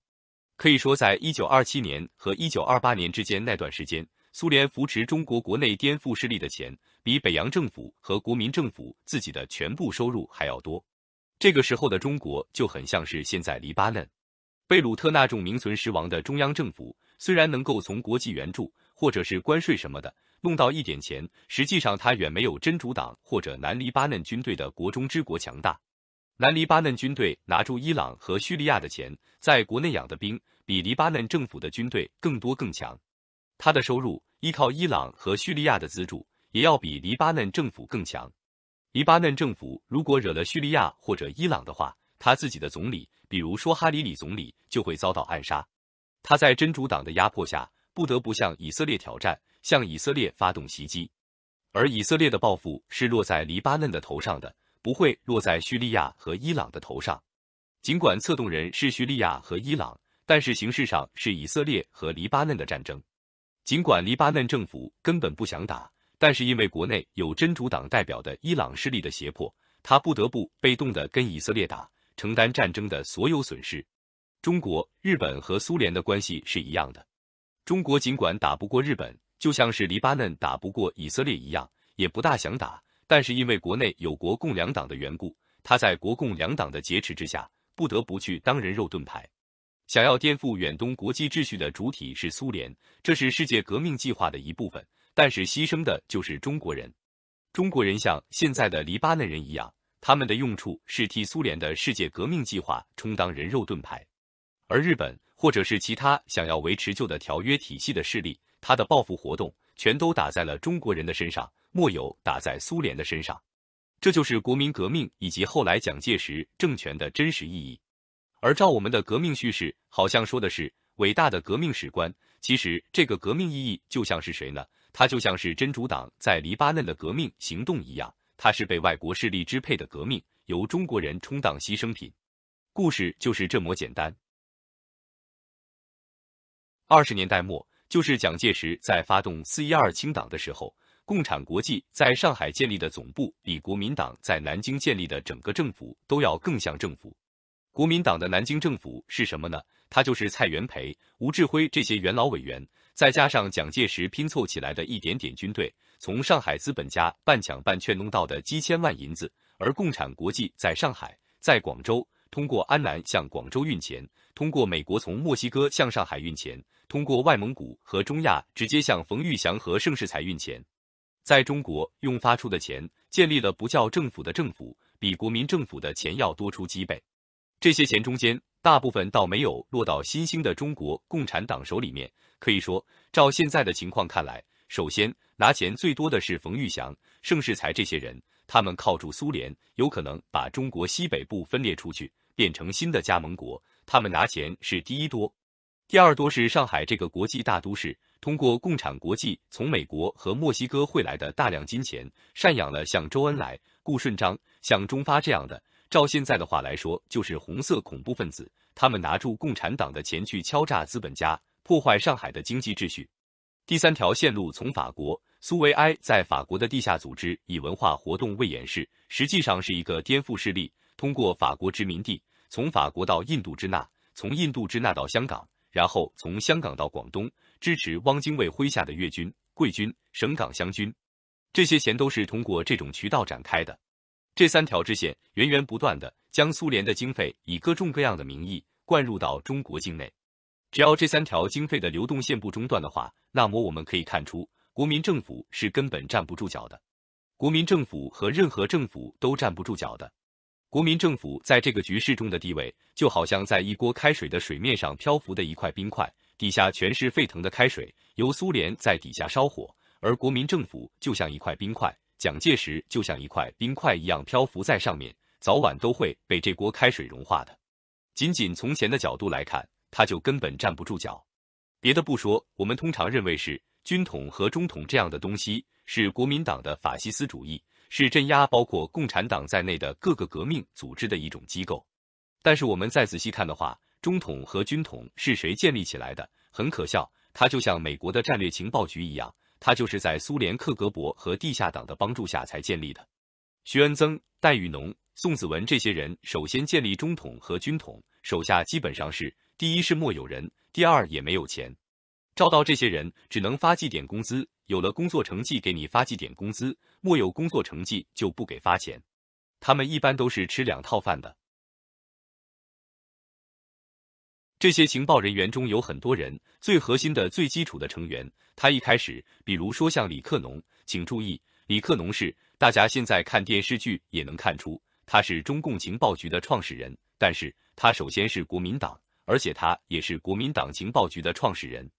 可以说，在一九二七年和一九二八年之间那段时间，苏联扶持中国国内颠覆势力的钱，比北洋政府和国民政府自己的全部收入还要多。这个时候的中国就很像是现在黎巴嫩、贝鲁特那种名存实亡的中央政府，虽然能够从国际援助或者是关税什么的弄到一点钱，实际上它远没有真主党或者南黎巴嫩军队的国中之国强大。南黎巴嫩军队拿住伊朗和叙利亚的钱，在国内养的兵比黎巴嫩政府的军队更多更强。他的收入依靠伊朗和叙利亚的资助，也要比黎巴嫩政府更强。黎巴嫩政府如果惹了叙利亚或者伊朗的话，他自己的总理，比如说哈里里总理，就会遭到暗杀。他在真主党的压迫下，不得不向以色列挑战，向以色列发动袭击，而以色列的报复是落在黎巴嫩的头上的。不会落在叙利亚和伊朗的头上，尽管策动人是叙利亚和伊朗，但是形式上是以色列和黎巴嫩的战争。尽管黎巴嫩政府根本不想打，但是因为国内有真主党代表的伊朗势力的胁迫，他不得不被动的跟以色列打，承担战争的所有损失。中国、日本和苏联的关系是一样的，中国尽管打不过日本，就像是黎巴嫩打不过以色列一样，也不大想打。但是因为国内有国共两党的缘故，他在国共两党的劫持之下，不得不去当人肉盾牌。想要颠覆远东国际秩序的主体是苏联，这是世界革命计划的一部分，但是牺牲的就是中国人。中国人像现在的黎巴嫩人一样，他们的用处是替苏联的世界革命计划充当人肉盾牌。而日本或者是其他想要维持旧的条约体系的势力，他的报复活动全都打在了中国人的身上。莫有打在苏联的身上，这就是国民革命以及后来蒋介石政权的真实意义。而照我们的革命叙事，好像说的是伟大的革命史观。其实这个革命意义就像是谁呢？他就像是真主党在黎巴嫩的革命行动一样，他是被外国势力支配的革命，由中国人充当牺牲品。故事就是这么简单。二十年代末，就是蒋介石在发动四一二清党的时候。共产国际在上海建立的总部，比国民党在南京建立的整个政府都要更像政府。国民党的南京政府是什么呢？它就是蔡元培、吴志辉这些元老委员，再加上蒋介石拼凑起来的一点点军队，从上海资本家半抢半劝弄到的几千万银子。而共产国际在上海、在广州，通过安南向广州运钱，通过美国从墨西哥向上海运钱，通过外蒙古和中亚直接向冯玉祥和盛世才运钱。在中国用发出的钱建立了不叫政府的政府，比国民政府的钱要多出几倍。这些钱中间大部分倒没有落到新兴的中国共产党手里面。可以说，照现在的情况看来，首先拿钱最多的是冯玉祥、盛世才这些人，他们靠住苏联，有可能把中国西北部分裂出去，变成新的加盟国。他们拿钱是第一多。第二多是上海这个国际大都市，通过共产国际从美国和墨西哥汇来的大量金钱，赡养了像周恩来、顾顺章、像钟发这样的，照现在的话来说，就是红色恐怖分子。他们拿住共产党的钱去敲诈资本家，破坏上海的经济秩序。第三条线路从法国，苏维埃在法国的地下组织以文化活动为掩饰，实际上是一个颠覆势力，通过法国殖民地，从法国到印度支那，从印度支那到香港。然后从香港到广东，支持汪精卫麾下的粤军、桂军、省港湘军，这些钱都是通过这种渠道展开的。这三条支线源源不断的将苏联的经费以各种各样的名义灌入到中国境内。只要这三条经费的流动线不中断的话，那么我们可以看出，国民政府是根本站不住脚的。国民政府和任何政府都站不住脚的。国民政府在这个局势中的地位，就好像在一锅开水的水面上漂浮的一块冰块，底下全是沸腾的开水。由苏联在底下烧火，而国民政府就像一块冰块，蒋介石就像一块冰块一样漂浮在上面，早晚都会被这锅开水融化的。仅仅从钱的角度来看，他就根本站不住脚。别的不说，我们通常认为是军统和中统这样的东西是国民党的法西斯主义。是镇压包括共产党在内的各个革命组织的一种机构，但是我们再仔细看的话，中统和军统是谁建立起来的？很可笑，它就像美国的战略情报局一样，它就是在苏联克格勃和地下党的帮助下才建立的。徐恩曾、戴玉农、宋子文这些人首先建立中统和军统，手下基本上是第一是莫有人，第二也没有钱，招到这些人只能发计点工资。有了工作成绩，给你发几点工资；莫有工作成绩，就不给发钱。他们一般都是吃两套饭的。这些情报人员中有很多人，最核心的、最基础的成员，他一开始，比如说像李克农，请注意，李克农是大家现在看电视剧也能看出，他是中共情报局的创始人，但是他首先是国民党，而且他也是国民党情报局的创始人。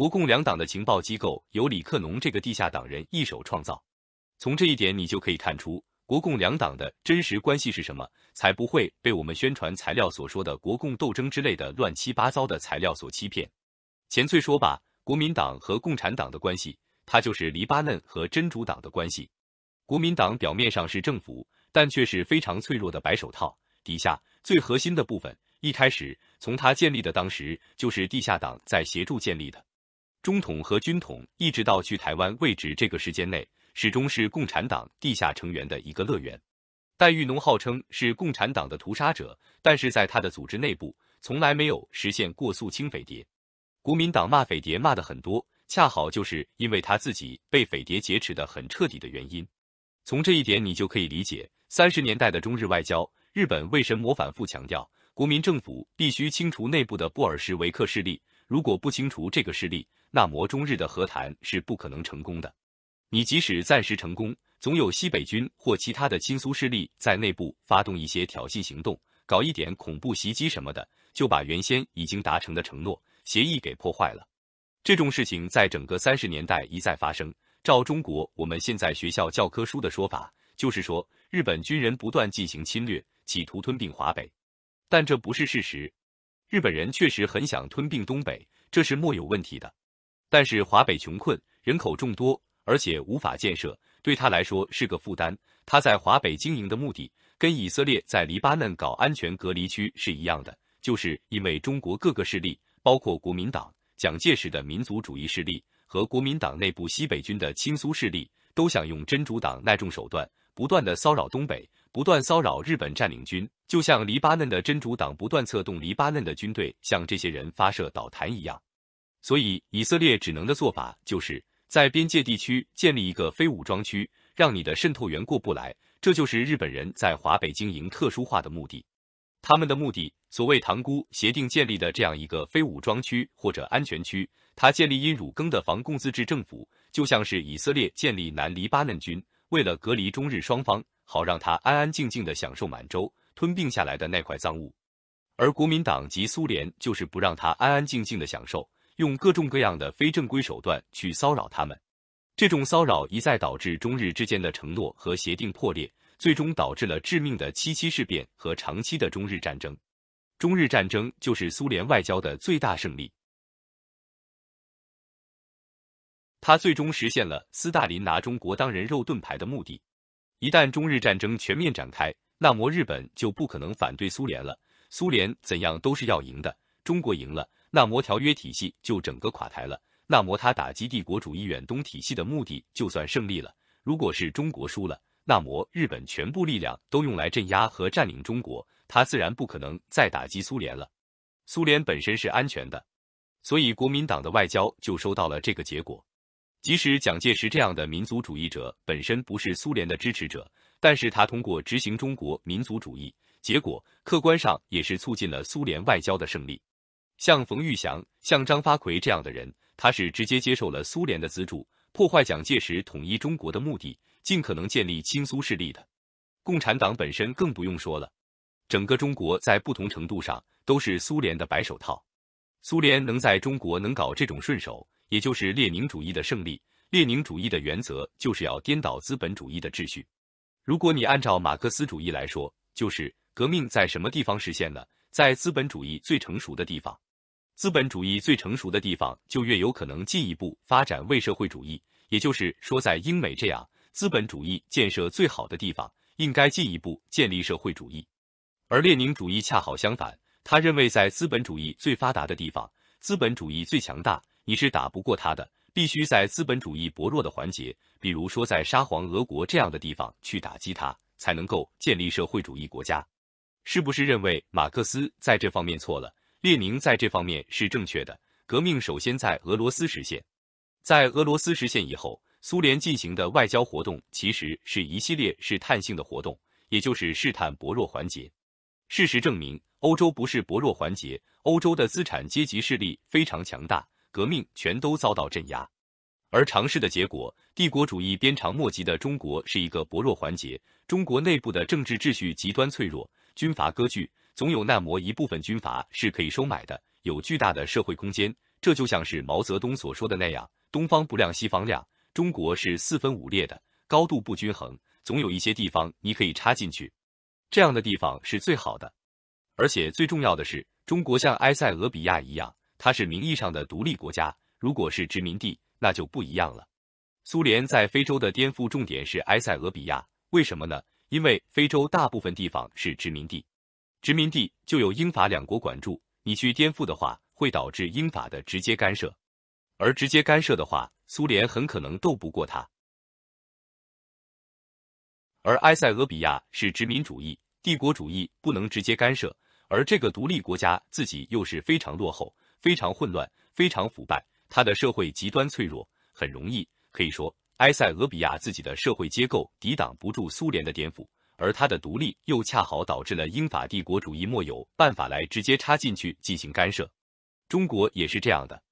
国共两党的情报机构由李克农这个地下党人一手创造，从这一点你就可以看出国共两党的真实关系是什么，才不会被我们宣传材料所说的国共斗争之类的乱七八糟的材料所欺骗。钱翠说吧，国民党和共产党的关系，它就是黎巴嫩和真主党的关系。国民党表面上是政府，但却是非常脆弱的白手套，底下最核心的部分，一开始从他建立的当时就是地下党在协助建立的。中统和军统一直到去台湾位置这个时间内始终是共产党地下成员的一个乐园。戴玉农号称是共产党的屠杀者，但是在他的组织内部从来没有实现过肃清匪谍。国民党骂匪谍骂的很多，恰好就是因为他自己被匪谍劫持的很彻底的原因。从这一点你就可以理解三十年代的中日外交，日本为什么反复强调国民政府必须清除内部的布尔什维克势力。如果不清除这个势力，那么中日的和谈是不可能成功的。你即使暂时成功，总有西北军或其他的亲苏势力在内部发动一些挑衅行动，搞一点恐怖袭击什么的，就把原先已经达成的承诺协议给破坏了。这种事情在整个三十年代一再发生。照中国我们现在学校教科书的说法，就是说日本军人不断进行侵略，企图吞并华北，但这不是事实。日本人确实很想吞并东北，这是莫有问题的。但是华北穷困，人口众多，而且无法建设，对他来说是个负担。他在华北经营的目的，跟以色列在黎巴嫩搞安全隔离区是一样的，就是因为中国各个势力，包括国民党蒋介石的民族主义势力和国民党内部西北军的亲苏势力，都想用真主党那种手段，不断的骚扰东北，不断骚扰日本占领军。就像黎巴嫩的真主党不断策动黎巴嫩的军队向这些人发射导弹一样，所以以色列只能的做法就是在边界地区建立一个非武装区，让你的渗透员过不来。这就是日本人在华北经营特殊化的目的。他们的目的，所谓塘沽协定建立的这样一个非武装区或者安全区，它建立殷汝耕的防共自治政府，就像是以色列建立南黎巴嫩军，为了隔离中日双方，好让他安安静静地享受满洲。吞并下来的那块赃物，而国民党及苏联就是不让他安安静静的享受，用各种各样的非正规手段去骚扰他们。这种骚扰一再导致中日之间的承诺和协定破裂，最终导致了致命的七七事变和长期的中日战争。中日战争就是苏联外交的最大胜利，他最终实现了斯大林拿中国当人肉盾牌的目的。一旦中日战争全面展开，那么日本就不可能反对苏联了。苏联怎样都是要赢的。中国赢了，那么条约体系就整个垮台了。那么他打击帝国主义远东体系的目的就算胜利了。如果是中国输了，那么日本全部力量都用来镇压和占领中国，他自然不可能再打击苏联了。苏联本身是安全的，所以国民党的外交就收到了这个结果。即使蒋介石这样的民族主义者本身不是苏联的支持者。但是他通过执行中国民族主义，结果客观上也是促进了苏联外交的胜利。像冯玉祥、像张发奎这样的人，他是直接接受了苏联的资助，破坏蒋介石统一中国的目的，尽可能建立亲苏势力的。共产党本身更不用说了，整个中国在不同程度上都是苏联的白手套。苏联能在中国能搞这种顺手，也就是列宁主义的胜利。列宁主义的原则就是要颠倒资本主义的秩序。如果你按照马克思主义来说，就是革命在什么地方实现了，在资本主义最成熟的地方，资本主义最成熟的地方就越有可能进一步发展为社会主义。也就是说，在英美这样资本主义建设最好的地方，应该进一步建立社会主义。而列宁主义恰好相反，他认为在资本主义最发达的地方，资本主义最强大，你是打不过他的。必须在资本主义薄弱的环节，比如说在沙皇俄国这样的地方去打击它，才能够建立社会主义国家。是不是认为马克思在这方面错了，列宁在这方面是正确的？革命首先在俄罗斯实现，在俄罗斯实现以后，苏联进行的外交活动其实是一系列试探性的活动，也就是试探薄弱环节。事实证明，欧洲不是薄弱环节，欧洲的资产阶级势力非常强大。革命全都遭到镇压，而尝试的结果，帝国主义鞭长莫及的中国是一个薄弱环节。中国内部的政治秩序极端脆弱，军阀割据，总有那磨一部分军阀是可以收买的，有巨大的社会空间。这就像是毛泽东所说的那样：“东方不亮西方亮，中国是四分五裂的，高度不均衡，总有一些地方你可以插进去，这样的地方是最好的。而且最重要的是，中国像埃塞俄比亚一样。”它是名义上的独立国家，如果是殖民地，那就不一样了。苏联在非洲的颠覆重点是埃塞俄比亚，为什么呢？因为非洲大部分地方是殖民地，殖民地就有英法两国管住，你去颠覆的话，会导致英法的直接干涉，而直接干涉的话，苏联很可能斗不过他。而埃塞俄比亚是殖民主义、帝国主义，不能直接干涉，而这个独立国家自己又是非常落后。非常混乱，非常腐败，它的社会极端脆弱，很容易可以说，埃塞俄比亚自己的社会结构抵挡不住苏联的颠覆，而它的独立又恰好导致了英法帝国主义莫有办法来直接插进去进行干涉。中国也是这样的，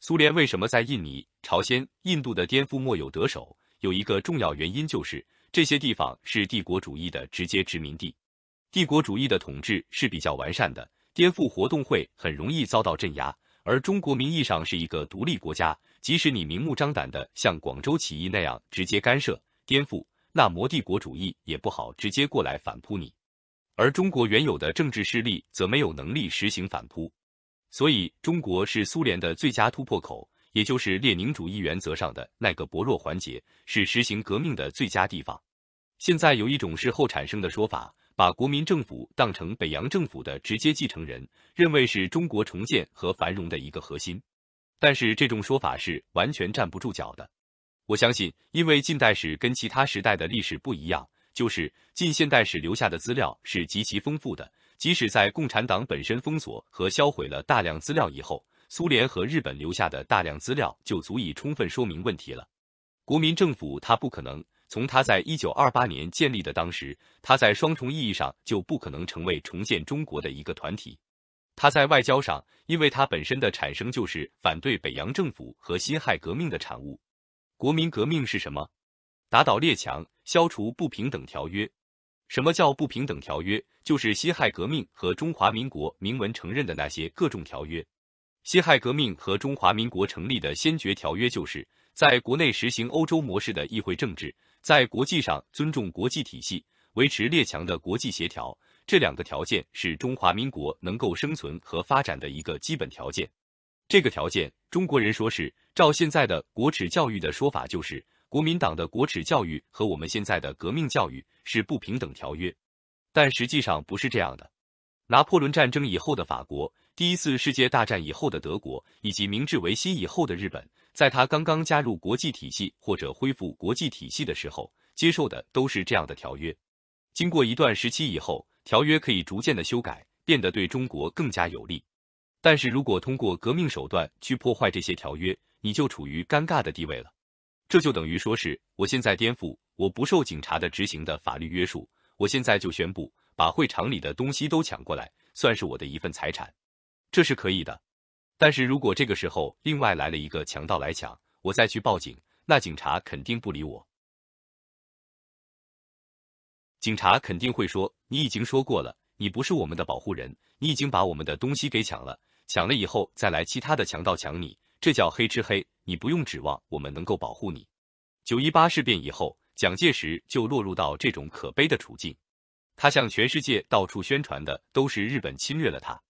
苏联为什么在印尼、朝鲜、印度的颠覆莫有得手？有一个重要原因就是这些地方是帝国主义的直接殖民地，帝国主义的统治是比较完善的。颠覆活动会很容易遭到镇压，而中国名义上是一个独立国家，即使你明目张胆的像广州起义那样直接干涉颠覆，那么帝国主义也不好直接过来反扑你。而中国原有的政治势力则没有能力实行反扑，所以中国是苏联的最佳突破口，也就是列宁主义原则上的那个薄弱环节，是实行革命的最佳地方。现在有一种事后产生的说法。把国民政府当成北洋政府的直接继承人，认为是中国重建和繁荣的一个核心，但是这种说法是完全站不住脚的。我相信，因为近代史跟其他时代的历史不一样，就是近现代史留下的资料是极其丰富的。即使在共产党本身封锁和销毁了大量资料以后，苏联和日本留下的大量资料就足以充分说明问题了。国民政府它不可能。从他在一九二八年建立的当时，他在双重意义上就不可能成为重建中国的一个团体。他在外交上，因为他本身的产生就是反对北洋政府和辛亥革命的产物。国民革命是什么？打倒列强，消除不平等条约。什么叫不平等条约？就是辛亥革命和中华民国明文承认的那些各种条约。辛亥革命和中华民国成立的先决条约就是在国内实行欧洲模式的议会政治。在国际上尊重国际体系，维持列强的国际协调，这两个条件是中华民国能够生存和发展的一个基本条件。这个条件，中国人说是照现在的国耻教育的说法，就是国民党的国耻教育和我们现在的革命教育是不平等条约，但实际上不是这样的。拿破仑战争以后的法国，第一次世界大战以后的德国，以及明治维新以后的日本。在他刚刚加入国际体系或者恢复国际体系的时候，接受的都是这样的条约。经过一段时期以后，条约可以逐渐的修改，变得对中国更加有利。但是如果通过革命手段去破坏这些条约，你就处于尴尬的地位了。这就等于说是，我现在颠覆，我不受警察的执行的法律约束。我现在就宣布，把会场里的东西都抢过来，算是我的一份财产，这是可以的。但是如果这个时候另外来了一个强盗来抢，我再去报警，那警察肯定不理我。警察肯定会说：“你已经说过了，你不是我们的保护人，你已经把我们的东西给抢了。抢了以后再来其他的强盗抢你，这叫黑吃黑，你不用指望我们能够保护你。”九一八事变以后，蒋介石就落入到这种可悲的处境。他向全世界到处宣传的都是日本侵略了他，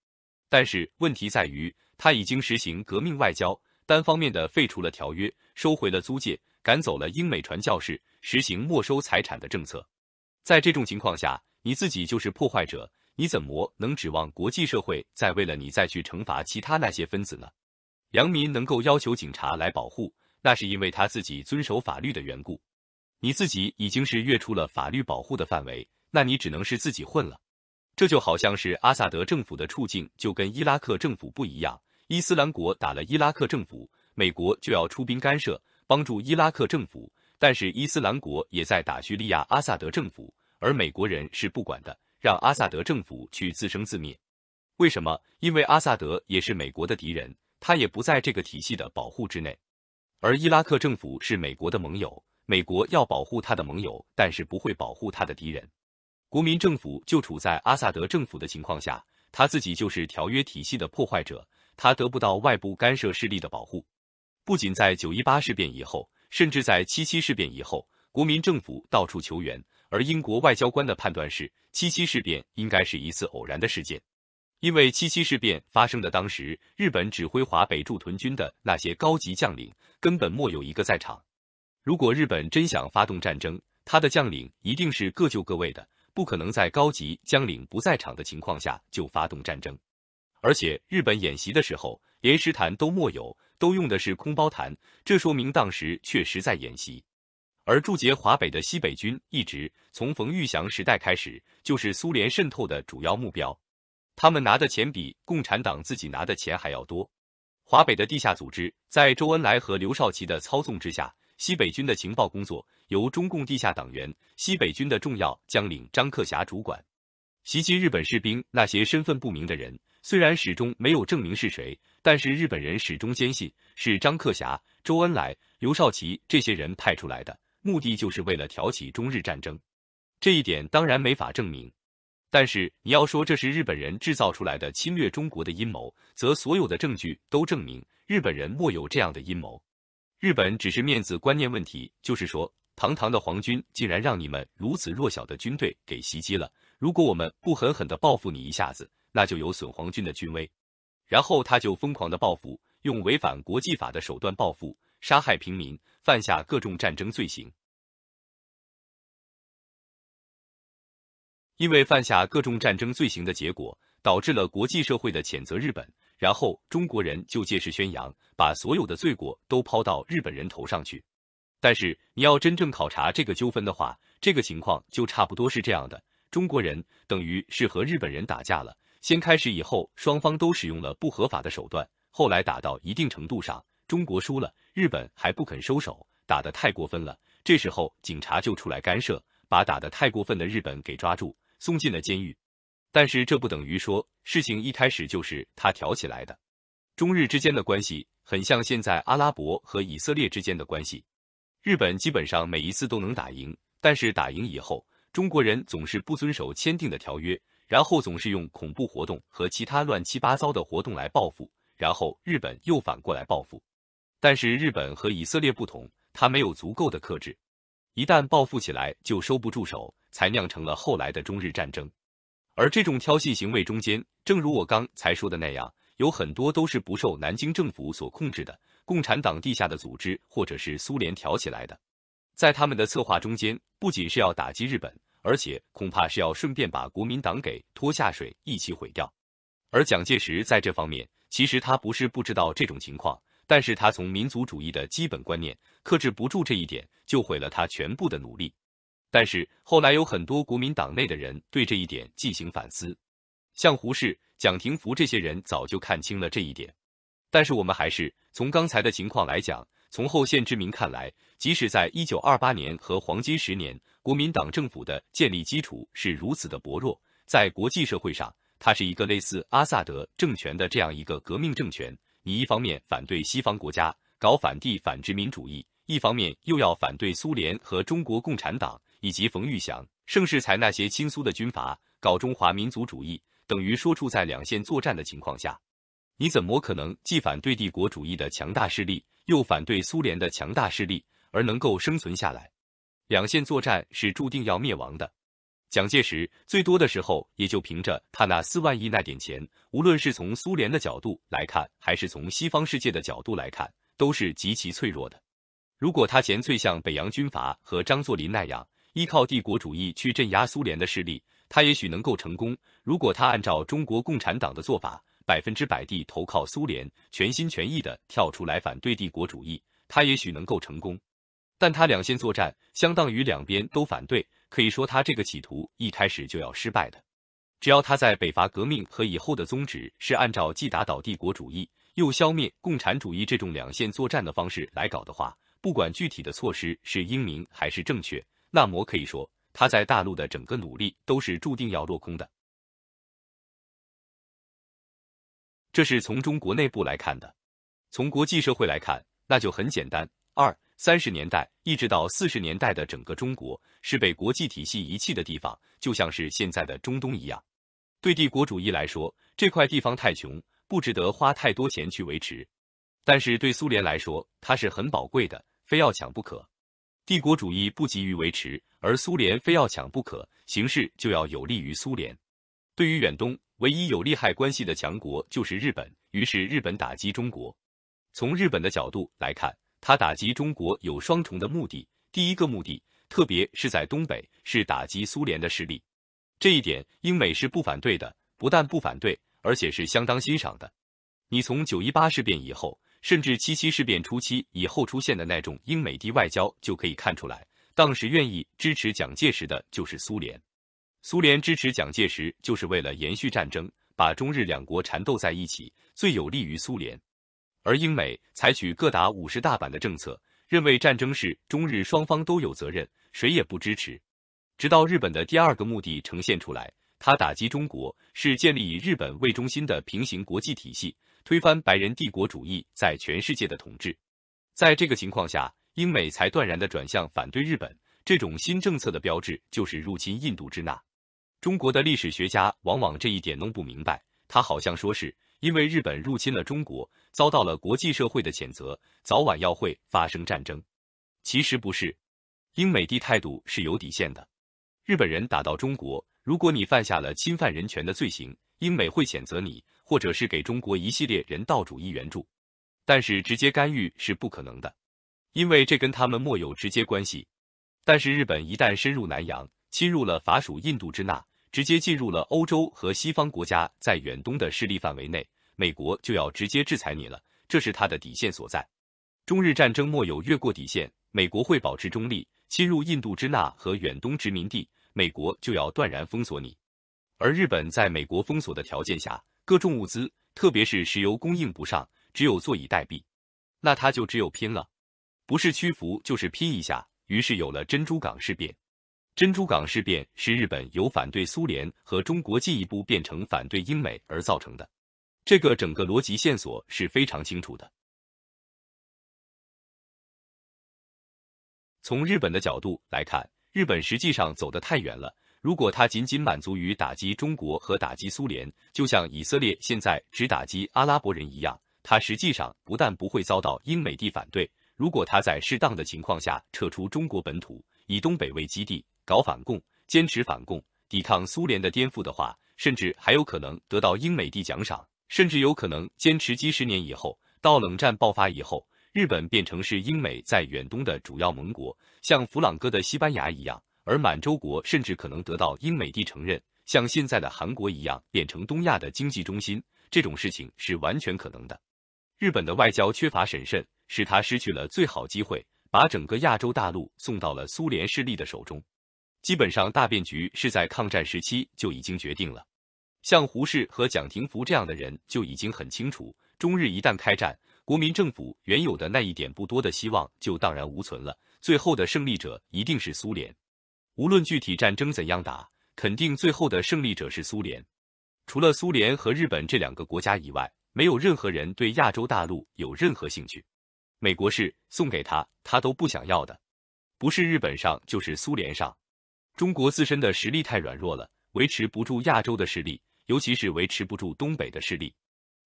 但是问题在于。他已经实行革命外交，单方面的废除了条约，收回了租界，赶走了英美传教士，实行没收财产的政策。在这种情况下，你自己就是破坏者，你怎么能指望国际社会再为了你再去惩罚其他那些分子呢？良民能够要求警察来保护，那是因为他自己遵守法律的缘故。你自己已经是越出了法律保护的范围，那你只能是自己混了。这就好像是阿萨德政府的处境就跟伊拉克政府不一样。伊斯兰国打了伊拉克政府，美国就要出兵干涉，帮助伊拉克政府。但是伊斯兰国也在打叙利亚阿萨德政府，而美国人是不管的，让阿萨德政府去自生自灭。为什么？因为阿萨德也是美国的敌人，他也不在这个体系的保护之内。而伊拉克政府是美国的盟友，美国要保护他的盟友，但是不会保护他的敌人。国民政府就处在阿萨德政府的情况下，他自己就是条约体系的破坏者。他得不到外部干涉势力的保护，不仅在九一八事变以后，甚至在七七事变以后，国民政府到处求援。而英国外交官的判断是，七七事变应该是一次偶然的事件，因为七七事变发生的当时，日本指挥华北驻屯军的那些高级将领根本没有一个在场。如果日本真想发动战争，他的将领一定是各就各位的，不可能在高级将领不在场的情况下就发动战争。而且日本演习的时候，连石弹都莫有，都用的是空包弹，这说明当时确实在演习。而驻捷华北的西北军，一直从冯玉祥时代开始，就是苏联渗透的主要目标。他们拿的钱比共产党自己拿的钱还要多。华北的地下组织在周恩来和刘少奇的操纵之下，西北军的情报工作由中共地下党员、西北军的重要将领张克侠主管。袭击日本士兵那些身份不明的人。虽然始终没有证明是谁，但是日本人始终坚信是张克侠、周恩来、刘少奇这些人派出来的，目的就是为了挑起中日战争。这一点当然没法证明，但是你要说这是日本人制造出来的侵略中国的阴谋，则所有的证据都证明日本人莫有这样的阴谋。日本只是面子观念问题，就是说堂堂的皇军竟然让你们如此弱小的军队给袭击了，如果我们不狠狠地报复你一下子。那就有损皇军的军威，然后他就疯狂的报复，用违反国际法的手段报复，杀害平民，犯下各种战争罪行。因为犯下各种战争罪行的结果，导致了国际社会的谴责日本，然后中国人就借势宣扬，把所有的罪过都抛到日本人头上去。但是你要真正考察这个纠纷的话，这个情况就差不多是这样的：中国人等于是和日本人打架了。先开始以后，双方都使用了不合法的手段。后来打到一定程度上，中国输了，日本还不肯收手，打得太过分了。这时候警察就出来干涉，把打得太过分的日本给抓住，送进了监狱。但是这不等于说事情一开始就是他挑起来的。中日之间的关系很像现在阿拉伯和以色列之间的关系。日本基本上每一次都能打赢，但是打赢以后，中国人总是不遵守签订的条约。然后总是用恐怖活动和其他乱七八糟的活动来报复，然后日本又反过来报复。但是日本和以色列不同，他没有足够的克制，一旦报复起来就收不住手，才酿成了后来的中日战争。而这种挑衅行为中间，正如我刚才说的那样，有很多都是不受南京政府所控制的共产党地下的组织，或者是苏联挑起来的。在他们的策划中间，不仅是要打击日本。而且恐怕是要顺便把国民党给拖下水，一起毁掉。而蒋介石在这方面，其实他不是不知道这种情况，但是他从民族主义的基本观念克制不住这一点，就毁了他全部的努力。但是后来有很多国民党内的人对这一点进行反思，像胡适、蒋廷福这些人早就看清了这一点。但是我们还是从刚才的情况来讲，从后现之明看来，即使在1928年和黄金十年。国民党政府的建立基础是如此的薄弱，在国际社会上，它是一个类似阿萨德政权的这样一个革命政权。你一方面反对西方国家搞反帝反殖民主义，一方面又要反对苏联和中国共产党以及冯玉祥、盛世才那些亲苏的军阀搞中华民族主义，等于说处在两线作战的情况下，你怎么可能既反对帝国主义的强大势力，又反对苏联的强大势力，而能够生存下来？两线作战是注定要灭亡的。蒋介石最多的时候也就凭着他那四万亿那点钱，无论是从苏联的角度来看，还是从西方世界的角度来看，都是极其脆弱的。如果他前粹像北洋军阀和张作霖那样，依靠帝国主义去镇压苏联的势力，他也许能够成功；如果他按照中国共产党的做法，百分之百地投靠苏联，全心全意地跳出来反对帝国主义，他也许能够成功。但他两线作战，相当于两边都反对，可以说他这个企图一开始就要失败的。只要他在北伐革命和以后的宗旨是按照既打倒帝国主义，又消灭共产主义这种两线作战的方式来搞的话，不管具体的措施是英明还是正确，那么可以说他在大陆的整个努力都是注定要落空的。这是从中国内部来看的，从国际社会来看，那就很简单二。三十年代一直到四十年代的整个中国是被国际体系遗弃的地方，就像是现在的中东一样。对帝国主义来说，这块地方太穷，不值得花太多钱去维持；但是对苏联来说，它是很宝贵的，非要抢不可。帝国主义不急于维持，而苏联非要抢不可，形势就要有利于苏联。对于远东，唯一有利害关系的强国就是日本，于是日本打击中国。从日本的角度来看。他打击中国有双重的目的，第一个目的，特别是在东北，是打击苏联的势力，这一点英美是不反对的，不但不反对，而且是相当欣赏的。你从九一八事变以后，甚至七七事变初期以后出现的那种英美的外交就可以看出来，当时愿意支持蒋介石的就是苏联，苏联支持蒋介石就是为了延续战争，把中日两国缠斗在一起，最有利于苏联。而英美采取各打五十大板的政策，认为战争是中日双方都有责任，谁也不支持。直到日本的第二个目的呈现出来，他打击中国是建立以日本为中心的平行国际体系，推翻白人帝国主义在全世界的统治。在这个情况下，英美才断然的转向反对日本。这种新政策的标志就是入侵印度支那。中国的历史学家往往这一点弄不明白，他好像说是。因为日本入侵了中国，遭到了国际社会的谴责，早晚要会发生战争。其实不是，英美帝态度是有底线的。日本人打到中国，如果你犯下了侵犯人权的罪行，英美会谴责你，或者是给中国一系列人道主义援助。但是直接干预是不可能的，因为这跟他们莫有直接关系。但是日本一旦深入南洋，侵入了法属印度支那，直接进入了欧洲和西方国家在远东的势力范围内。美国就要直接制裁你了，这是他的底线所在。中日战争莫有越过底线，美国会保持中立，侵入印度支那和远东殖民地，美国就要断然封锁你。而日本在美国封锁的条件下，各种物资，特别是石油供应不上，只有坐以待毙。那他就只有拼了，不是屈服，就是拼一下。于是有了珍珠港事变。珍珠港事变是日本由反对苏联和中国进一步变成反对英美而造成的。这个整个逻辑线索是非常清楚的。从日本的角度来看，日本实际上走得太远了。如果他仅仅满足于打击中国和打击苏联，就像以色列现在只打击阿拉伯人一样，他实际上不但不会遭到英美帝反对。如果他在适当的情况下撤出中国本土，以东北为基地搞反共，坚持反共，抵抗苏联的颠覆的话，甚至还有可能得到英美帝奖赏。甚至有可能坚持几十年以后，到冷战爆发以后，日本变成是英美在远东的主要盟国，像弗朗哥的西班牙一样，而满洲国甚至可能得到英美帝承认，像现在的韩国一样，变成东亚的经济中心。这种事情是完全可能的。日本的外交缺乏审慎，使他失去了最好机会，把整个亚洲大陆送到了苏联势力的手中。基本上，大变局是在抗战时期就已经决定了。像胡适和蒋廷福这样的人就已经很清楚，中日一旦开战，国民政府原有的那一点不多的希望就荡然无存了。最后的胜利者一定是苏联，无论具体战争怎样打，肯定最后的胜利者是苏联。除了苏联和日本这两个国家以外，没有任何人对亚洲大陆有任何兴趣。美国是送给他，他都不想要的，不是日本上就是苏联上。中国自身的实力太软弱了，维持不住亚洲的势力。尤其是维持不住东北的势力，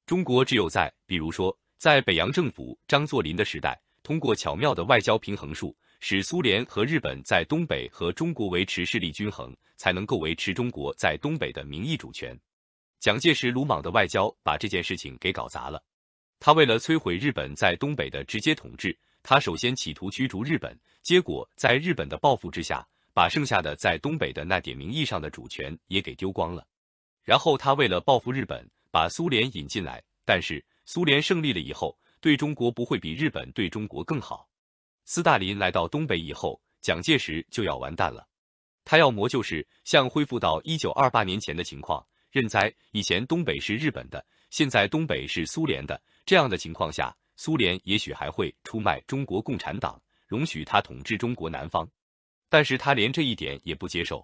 中国只有在比如说在北洋政府张作霖的时代，通过巧妙的外交平衡术，使苏联和日本在东北和中国维持势力均衡，才能够维持中国在东北的名义主权。蒋介石鲁莽的外交把这件事情给搞砸了。他为了摧毁日本在东北的直接统治，他首先企图驱逐日本，结果在日本的报复之下，把剩下的在东北的那点名义上的主权也给丢光了。然后他为了报复日本，把苏联引进来。但是苏联胜利了以后，对中国不会比日本对中国更好。斯大林来到东北以后，蒋介石就要完蛋了。他要么就是像恢复到一九二八年前的情况，认栽。以前东北是日本的，现在东北是苏联的。这样的情况下，苏联也许还会出卖中国共产党，容许他统治中国南方。但是他连这一点也不接受。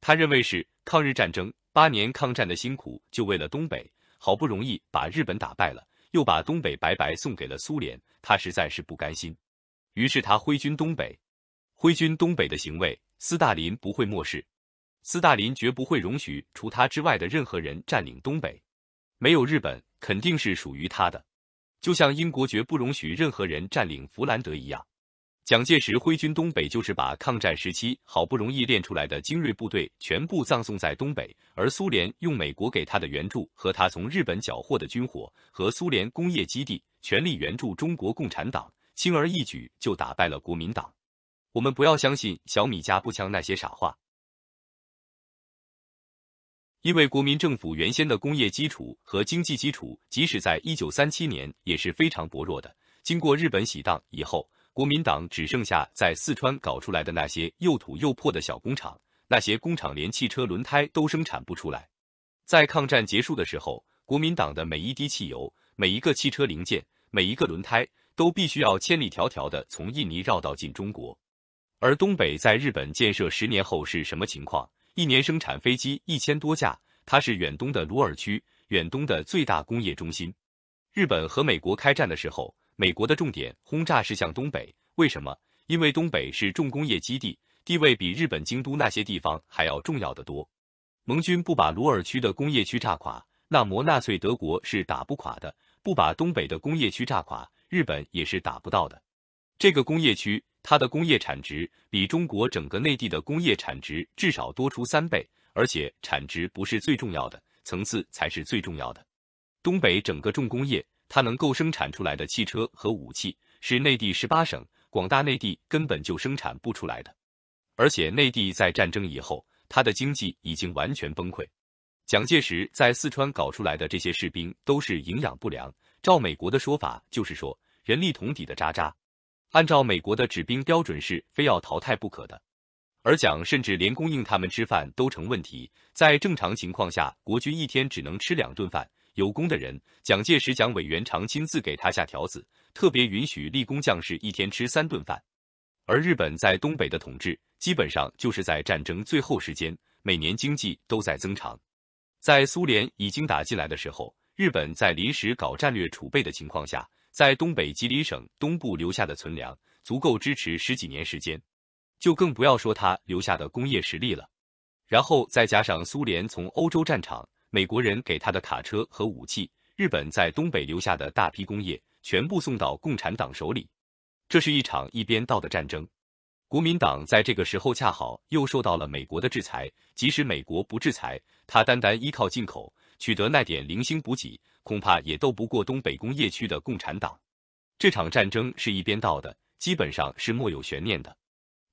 他认为是抗日战争八年抗战的辛苦，就为了东北，好不容易把日本打败了，又把东北白白送给了苏联，他实在是不甘心。于是他挥军东北，挥军东北的行为，斯大林不会漠视，斯大林绝不会容许除他之外的任何人占领东北，没有日本肯定是属于他的，就像英国绝不容许任何人占领弗兰德一样。蒋介石挥军东北，就是把抗战时期好不容易练出来的精锐部队全部葬送在东北。而苏联用美国给他的援助和他从日本缴获的军火和苏联工业基地，全力援助中国共产党，轻而易举就打败了国民党。我们不要相信小米加步枪那些傻话，因为国民政府原先的工业基础和经济基础，即使在一九三七年也是非常薄弱的。经过日本洗荡以后。国民党只剩下在四川搞出来的那些又土又破的小工厂，那些工厂连汽车轮胎都生产不出来。在抗战结束的时候，国民党的每一滴汽油、每一个汽车零件、每一个轮胎，都必须要千里迢迢的从印尼绕道进中国。而东北在日本建设十年后是什么情况？一年生产飞机一千多架，它是远东的鲁尔区，远东的最大工业中心。日本和美国开战的时候。美国的重点轰炸是向东北，为什么？因为东北是重工业基地，地位比日本京都那些地方还要重要的多。盟军不把鲁尔区的工业区炸垮，那么纳粹德国是打不垮的；不把东北的工业区炸垮，日本也是打不到的。这个工业区，它的工业产值比中国整个内地的工业产值至少多出三倍，而且产值不是最重要的，层次才是最重要的。东北整个重工业。它能够生产出来的汽车和武器，是内地十八省广大内地根本就生产不出来的。而且内地在战争以后，它的经济已经完全崩溃。蒋介石在四川搞出来的这些士兵都是营养不良，照美国的说法，就是说人力桶底的渣渣。按照美国的指兵标准，是非要淘汰不可的。而蒋甚至连供应他们吃饭都成问题，在正常情况下，国军一天只能吃两顿饭。有功的人，蒋介石、蒋委员长亲自给他下条子，特别允许立功将士一天吃三顿饭。而日本在东北的统治，基本上就是在战争最后时间，每年经济都在增长。在苏联已经打进来的时候，日本在临时搞战略储备的情况下，在东北吉林省东部留下的存粮，足够支持十几年时间，就更不要说他留下的工业实力了。然后再加上苏联从欧洲战场。美国人给他的卡车和武器，日本在东北留下的大批工业，全部送到共产党手里。这是一场一边倒的战争。国民党在这个时候恰好又受到了美国的制裁，即使美国不制裁，他单单依靠进口取得那点零星补给，恐怕也斗不过东北工业区的共产党。这场战争是一边倒的，基本上是莫有悬念的。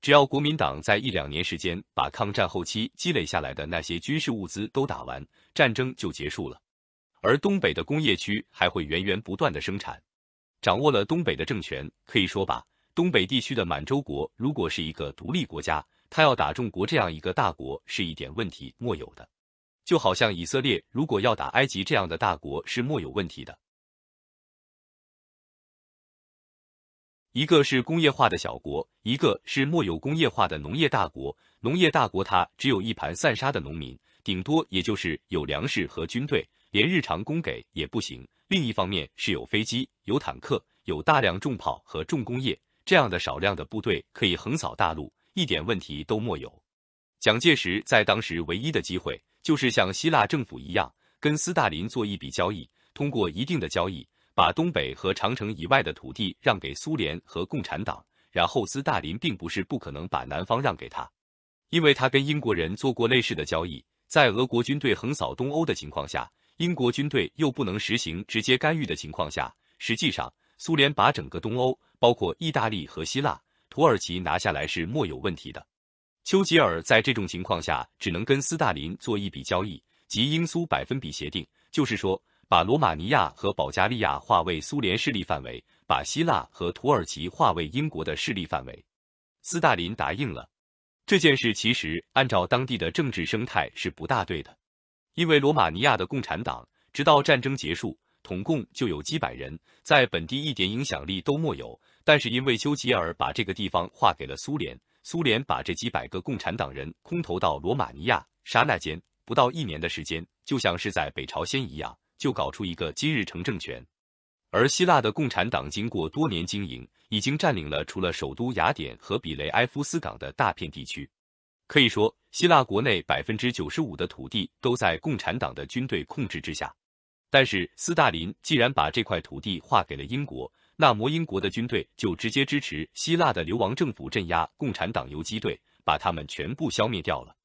只要国民党在一两年时间把抗战后期积累下来的那些军事物资都打完，战争就结束了。而东北的工业区还会源源不断的生产。掌握了东北的政权，可以说吧，东北地区的满洲国如果是一个独立国家，他要打中国这样一个大国是一点问题莫有的。就好像以色列如果要打埃及这样的大国是莫有问题的。一个是工业化的小国，一个是没有工业化的农业大国。农业大国，它只有一盘散沙的农民，顶多也就是有粮食和军队，连日常供给也不行。另一方面是有飞机、有坦克、有大量重炮和重工业，这样的少量的部队可以横扫大陆，一点问题都没有。蒋介石在当时唯一的机会就是像希腊政府一样，跟斯大林做一笔交易，通过一定的交易。把东北和长城以外的土地让给苏联和共产党，然后斯大林并不是不可能把南方让给他，因为他跟英国人做过类似的交易。在俄国军队横扫东欧的情况下，英国军队又不能实行直接干预的情况下，实际上苏联把整个东欧，包括意大利和希腊、土耳其拿下来是莫有问题的。丘吉尔在这种情况下只能跟斯大林做一笔交易，即英苏百分比协定，就是说。把罗马尼亚和保加利亚划为苏联势力范围，把希腊和土耳其划为英国的势力范围。斯大林答应了这件事。其实按照当地的政治生态是不大对的，因为罗马尼亚的共产党直到战争结束，统共就有几百人，在本地一点影响力都没有。但是因为丘吉尔把这个地方划给了苏联，苏联把这几百个共产党人空投到罗马尼亚，刹那间不到一年的时间，就像是在北朝鲜一样。就搞出一个今日城政权，而希腊的共产党经过多年经营，已经占领了除了首都雅典和比雷埃夫斯港的大片地区。可以说，希腊国内百分之九十五的土地都在共产党的军队控制之下。但是，斯大林既然把这块土地划给了英国，那么英国的军队就直接支持希腊的流亡政府镇压共产党游击队，把他们全部消灭掉了。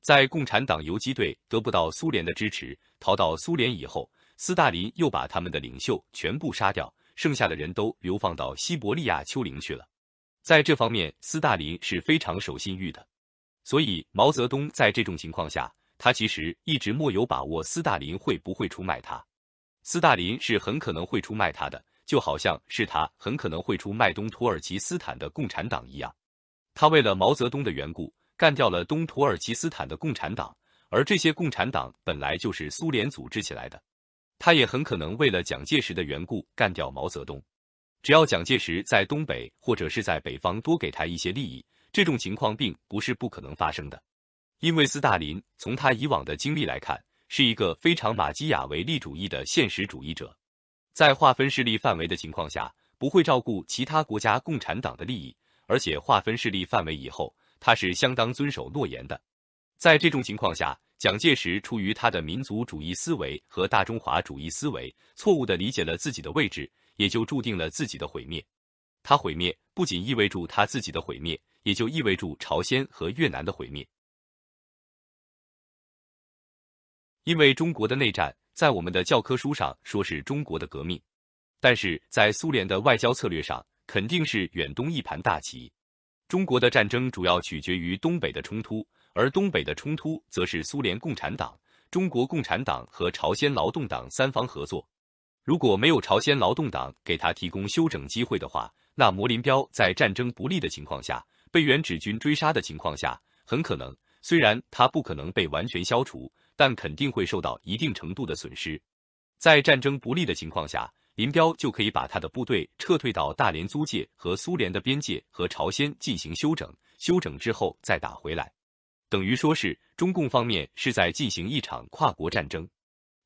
在共产党游击队得不到苏联的支持，逃到苏联以后。斯大林又把他们的领袖全部杀掉，剩下的人都流放到西伯利亚丘陵去了。在这方面，斯大林是非常守信誉的，所以毛泽东在这种情况下，他其实一直莫有把握斯大林会不会出卖他。斯大林是很可能会出卖他的，就好像是他很可能会出卖东土耳其斯坦的共产党一样。他为了毛泽东的缘故，干掉了东土耳其斯坦的共产党，而这些共产党本来就是苏联组织起来的。他也很可能为了蒋介石的缘故干掉毛泽东。只要蒋介石在东北或者是在北方多给他一些利益，这种情况并不是不可能发生的。因为斯大林从他以往的经历来看，是一个非常马基雅维利主义的现实主义者，在划分势力范围的情况下，不会照顾其他国家共产党的利益，而且划分势力范围以后，他是相当遵守诺言的。在这种情况下，蒋介石出于他的民族主义思维和大中华主义思维，错误的理解了自己的位置，也就注定了自己的毁灭。他毁灭不仅意味着他自己的毁灭，也就意味着朝鲜和越南的毁灭。因为中国的内战，在我们的教科书上说是中国的革命，但是在苏联的外交策略上，肯定是远东一盘大棋。中国的战争主要取决于东北的冲突。而东北的冲突则是苏联共产党、中国共产党和朝鲜劳动党三方合作。如果没有朝鲜劳动党给他提供休整机会的话，那摩林彪在战争不利的情况下，被原指军追杀的情况下，很可能虽然他不可能被完全消除，但肯定会受到一定程度的损失。在战争不利的情况下，林彪就可以把他的部队撤退到大连租界和苏联的边界和朝鲜进行休整，休整之后再打回来。等于说是中共方面是在进行一场跨国战争，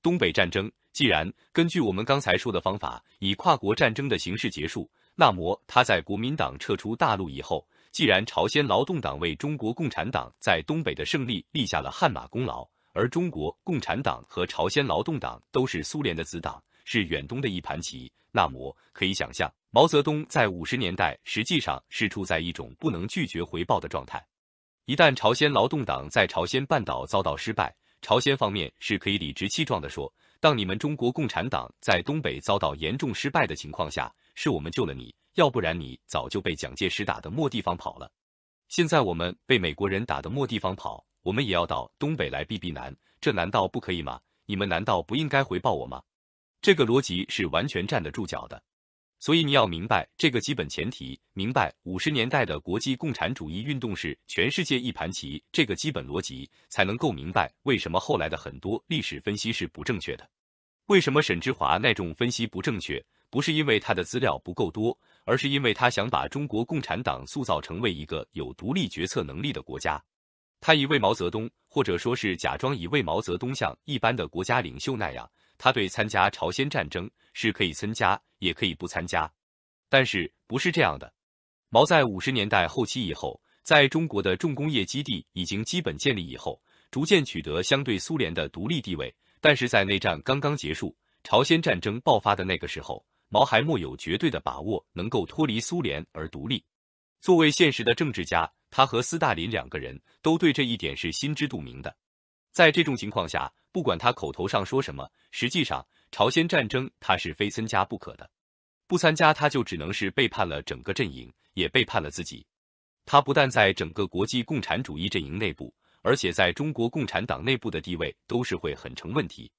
东北战争既然根据我们刚才说的方法以跨国战争的形式结束，那么他在国民党撤出大陆以后，既然朝鲜劳动党为中国共产党在东北的胜利立下了汗马功劳，而中国共产党和朝鲜劳动党都是苏联的子党，是远东的一盘棋，那么可以想象，毛泽东在五十年代实际上是处在一种不能拒绝回报的状态。一旦朝鲜劳动党在朝鲜半岛遭到失败，朝鲜方面是可以理直气壮地说：当你们中国共产党在东北遭到严重失败的情况下，是我们救了你，要不然你早就被蒋介石打得没地方跑了。现在我们被美国人打得没地方跑，我们也要到东北来避避难，这难道不可以吗？你们难道不应该回报我吗？这个逻辑是完全站得住脚的。所以你要明白这个基本前提，明白五十年代的国际共产主义运动是全世界一盘棋这个基本逻辑，才能够明白为什么后来的很多历史分析是不正确的。为什么沈志华那种分析不正确？不是因为他的资料不够多，而是因为他想把中国共产党塑造成为一个有独立决策能力的国家，他以为毛泽东，或者说是假装以为毛泽东像一般的国家领袖那样。他对参加朝鲜战争是可以参加，也可以不参加，但是不是这样的。毛在五十年代后期以后，在中国的重工业基地已经基本建立以后，逐渐取得相对苏联的独立地位。但是在内战刚刚结束、朝鲜战争爆发的那个时候，毛还没有绝对的把握能够脱离苏联而独立。作为现实的政治家，他和斯大林两个人都对这一点是心知肚明的。在这种情况下，不管他口头上说什么，实际上朝鲜战争他是非参加不可的。不参加，他就只能是背叛了整个阵营，也背叛了自己。他不但在整个国际共产主义阵营内部，而且在中国共产党内部的地位都是会很成问题。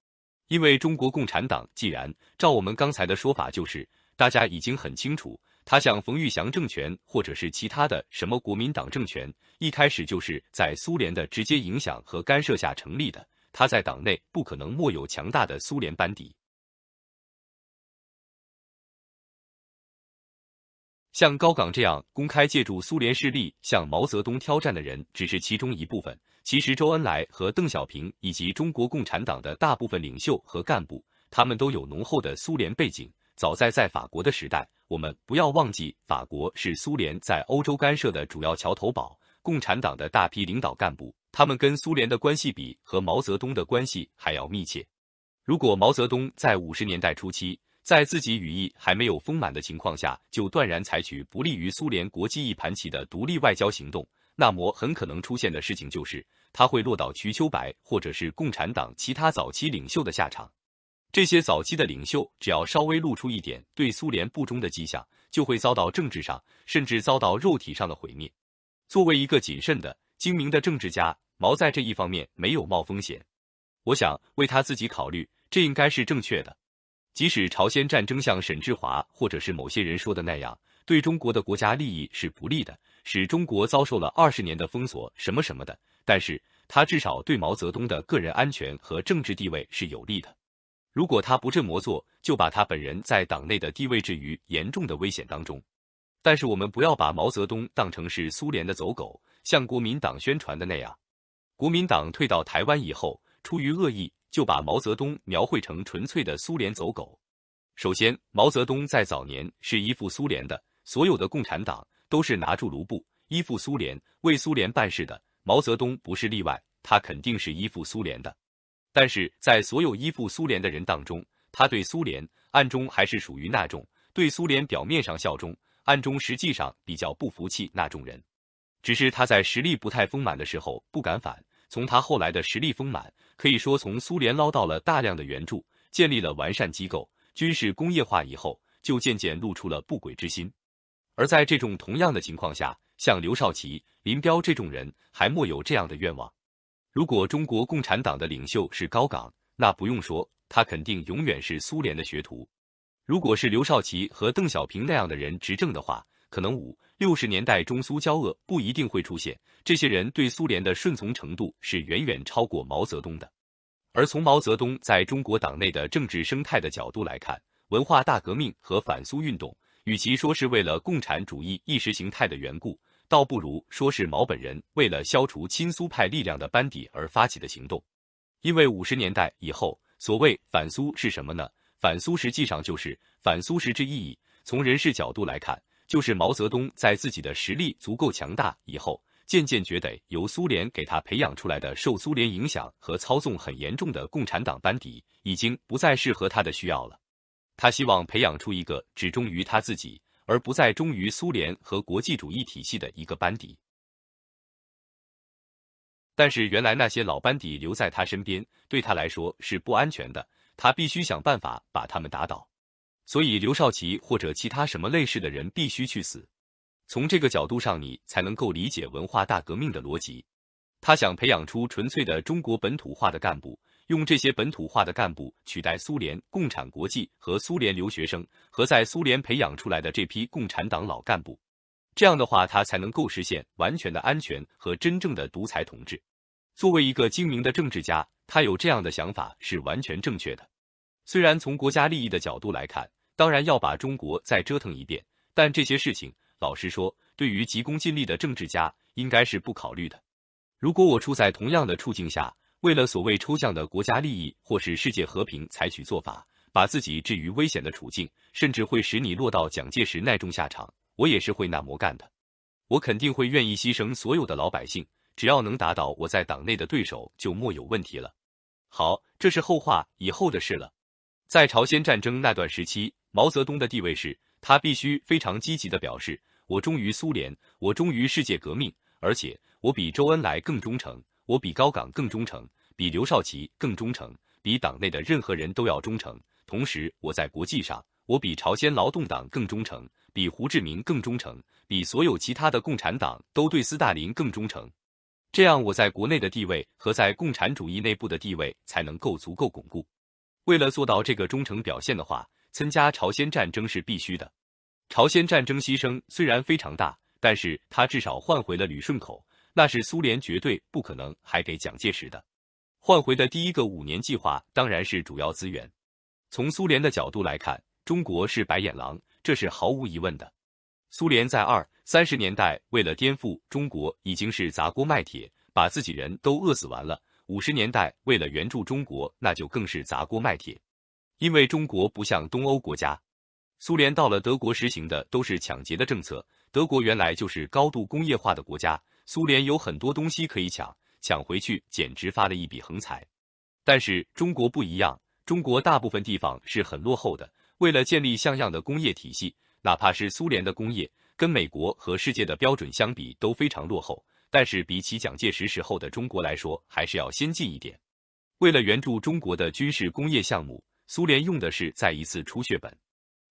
因为中国共产党既然照我们刚才的说法，就是大家已经很清楚。他像冯玉祥政权，或者是其他的什么国民党政权，一开始就是在苏联的直接影响和干涉下成立的。他在党内不可能没有强大的苏联班底。像高岗这样公开借助苏联势力向毛泽东挑战的人，只是其中一部分。其实周恩来和邓小平以及中国共产党的大部分领袖和干部，他们都有浓厚的苏联背景。早在在法国的时代，我们不要忘记，法国是苏联在欧洲干涉的主要桥头堡。共产党的大批领导干部，他们跟苏联的关系比和毛泽东的关系还要密切。如果毛泽东在五十年代初期，在自己羽翼还没有丰满的情况下，就断然采取不利于苏联国际一盘棋的独立外交行动，那么很可能出现的事情就是，他会落到瞿秋白或者是共产党其他早期领袖的下场。这些早期的领袖，只要稍微露出一点对苏联不忠的迹象，就会遭到政治上甚至遭到肉体上的毁灭。作为一个谨慎的、精明的政治家，毛在这一方面没有冒风险。我想为他自己考虑，这应该是正确的。即使朝鲜战争像沈志华或者是某些人说的那样，对中国的国家利益是不利的，使中国遭受了二十年的封锁，什么什么的，但是他至少对毛泽东的个人安全和政治地位是有利的。如果他不这么做，就把他本人在党内的地位置于严重的危险当中。但是我们不要把毛泽东当成是苏联的走狗，像国民党宣传的那样。国民党退到台湾以后，出于恶意，就把毛泽东描绘成纯粹的苏联走狗。首先，毛泽东在早年是依附苏联的，所有的共产党都是拿住卢布依附苏联为苏联办事的，毛泽东不是例外，他肯定是依附苏联的。但是在所有依附苏联的人当中，他对苏联暗中还是属于那种对苏联表面上效忠，暗中实际上比较不服气那种人。只是他在实力不太丰满的时候不敢反，从他后来的实力丰满，可以说从苏联捞到了大量的援助，建立了完善机构，军事工业化以后，就渐渐露出了不轨之心。而在这种同样的情况下，像刘少奇、林彪这种人，还莫有这样的愿望。如果中国共产党的领袖是高岗，那不用说，他肯定永远是苏联的学徒。如果是刘少奇和邓小平那样的人执政的话，可能五六十年代中苏交恶不一定会出现。这些人对苏联的顺从程度是远远超过毛泽东的。而从毛泽东在中国党内的政治生态的角度来看，文化大革命和反苏运动，与其说是为了共产主义意识形态的缘故。倒不如说是毛本人为了消除亲苏派力量的班底而发起的行动，因为五十年代以后，所谓反苏是什么呢？反苏实际上就是反苏实质意义。从人事角度来看，就是毛泽东在自己的实力足够强大以后，渐渐觉得由苏联给他培养出来的受苏联影响和操纵很严重的共产党班底，已经不再适合他的需要了。他希望培养出一个只忠于他自己。而不再忠于苏联和国际主义体系的一个班底，但是原来那些老班底留在他身边，对他来说是不安全的，他必须想办法把他们打倒。所以刘少奇或者其他什么类似的人必须去死。从这个角度上，你才能够理解文化大革命的逻辑。他想培养出纯粹的中国本土化的干部。用这些本土化的干部取代苏联共产国际和苏联留学生和在苏联培养出来的这批共产党老干部，这样的话，他才能够实现完全的安全和真正的独裁统治。作为一个精明的政治家，他有这样的想法是完全正确的。虽然从国家利益的角度来看，当然要把中国再折腾一遍，但这些事情，老实说，对于急功近利的政治家，应该是不考虑的。如果我处在同样的处境下。为了所谓抽象的国家利益或是世界和平，采取做法，把自己置于危险的处境，甚至会使你落到蒋介石那种下场。我也是会那么干的，我肯定会愿意牺牲所有的老百姓，只要能打倒我在党内的对手，就莫有问题了。好，这是后话，以后的事了。在朝鲜战争那段时期，毛泽东的地位是他必须非常积极地表示我忠于苏联，我忠于世界革命，而且我比周恩来更忠诚。我比高岗更忠诚，比刘少奇更忠诚，比党内的任何人都要忠诚。同时，我在国际上，我比朝鲜劳动党更忠诚，比胡志明更忠诚，比所有其他的共产党都对斯大林更忠诚。这样，我在国内的地位和在共产主义内部的地位才能够足够巩固。为了做到这个忠诚表现的话，参加朝鲜战争是必须的。朝鲜战争牺牲虽然非常大，但是他至少换回了旅顺口。那是苏联绝对不可能还给蒋介石的，换回的第一个五年计划当然是主要资源。从苏联的角度来看，中国是白眼狼，这是毫无疑问的。苏联在二三十年代为了颠覆中国，已经是砸锅卖铁，把自己人都饿死完了。五十年代为了援助中国，那就更是砸锅卖铁，因为中国不像东欧国家，苏联到了德国实行的都是抢劫的政策。德国原来就是高度工业化的国家。苏联有很多东西可以抢，抢回去简直发了一笔横财。但是中国不一样，中国大部分地方是很落后的。为了建立像样的工业体系，哪怕是苏联的工业，跟美国和世界的标准相比都非常落后。但是比起蒋介石时候的中国来说，还是要先进一点。为了援助中国的军事工业项目，苏联用的是再一次出血本，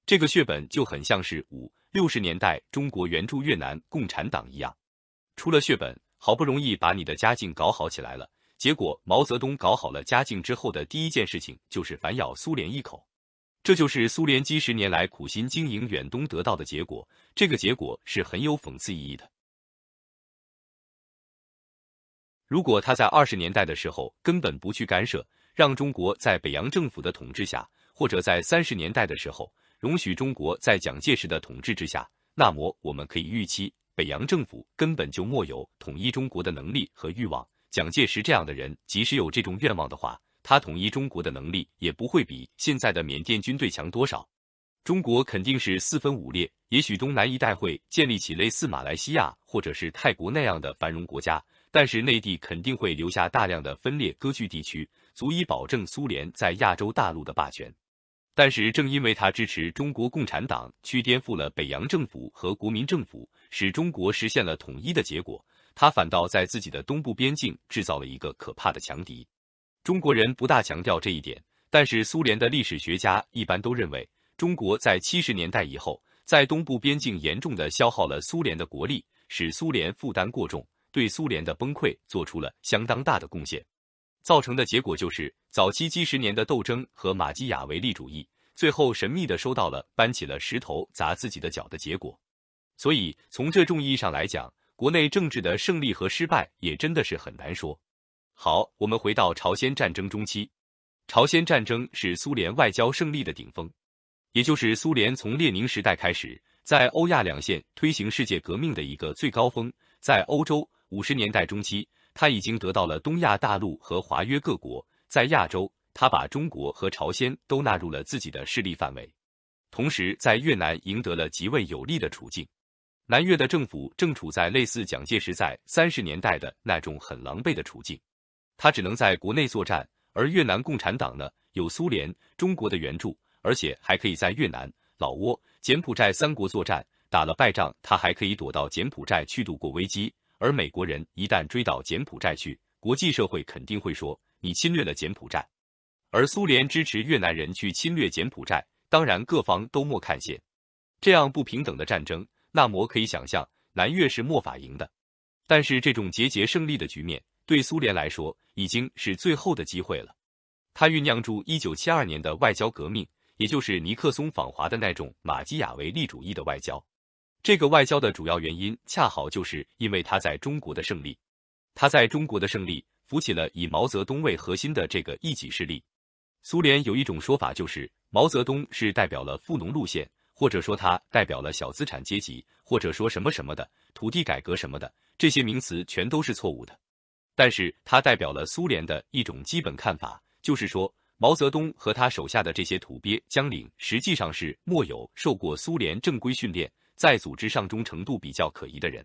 这个血本就很像是五六十年代中国援助越南共产党一样。出了血本，好不容易把你的家境搞好起来了，结果毛泽东搞好了家境之后的第一件事情就是反咬苏联一口，这就是苏联几十年来苦心经营远东得到的结果，这个结果是很有讽刺意义的。如果他在二十年代的时候根本不去干涉，让中国在北洋政府的统治下，或者在三十年代的时候容许中国在蒋介石的统治之下，那么我们可以预期。北洋政府根本就没有统一中国的能力和欲望。蒋介石这样的人，即使有这种愿望的话，他统一中国的能力也不会比现在的缅甸军队强多少。中国肯定是四分五裂，也许东南一带会建立起类似马来西亚或者是泰国那样的繁荣国家，但是内地肯定会留下大量的分裂割据地区，足以保证苏联在亚洲大陆的霸权。但是，正因为他支持中国共产党，去颠覆了北洋政府和国民政府，使中国实现了统一的结果，他反倒在自己的东部边境制造了一个可怕的强敌。中国人不大强调这一点，但是苏联的历史学家一般都认为，中国在七十年代以后，在东部边境严重的消耗了苏联的国力，使苏联负担过重，对苏联的崩溃做出了相当大的贡献。造成的结果就是，早期几十年的斗争和马基雅维利主义，最后神秘的收到了搬起了石头砸自己的脚的结果。所以从这种意义上来讲，国内政治的胜利和失败也真的是很难说。好，我们回到朝鲜战争中期，朝鲜战争是苏联外交胜利的顶峰，也就是苏联从列宁时代开始，在欧亚两线推行世界革命的一个最高峰，在欧洲五十年代中期。他已经得到了东亚大陆和华约各国，在亚洲，他把中国和朝鲜都纳入了自己的势力范围，同时在越南赢得了极为有利的处境。南越的政府正处在类似蒋介石在三十年代的那种很狼狈的处境，他只能在国内作战，而越南共产党呢，有苏联、中国的援助，而且还可以在越南、老挝、柬埔寨三国作战。打了败仗，他还可以躲到柬埔寨去度过危机。而美国人一旦追到柬埔寨去，国际社会肯定会说你侵略了柬埔寨。而苏联支持越南人去侵略柬埔寨，当然各方都莫看线。这样不平等的战争，那么可以想象南越是莫法赢的。但是这种节节胜利的局面，对苏联来说已经是最后的机会了。他酝酿出一九七二年的外交革命，也就是尼克松访华的那种马基雅维利主义的外交。这个外交的主要原因，恰好就是因为他在中国的胜利，他在中国的胜利扶起了以毛泽东为核心的这个一己势力。苏联有一种说法，就是毛泽东是代表了富农路线，或者说他代表了小资产阶级，或者说什么什么的土地改革什么的，这些名词全都是错误的。但是，他代表了苏联的一种基本看法，就是说毛泽东和他手下的这些土鳖将领，实际上是没有受过苏联正规训练。在组织上忠诚度比较可疑的人，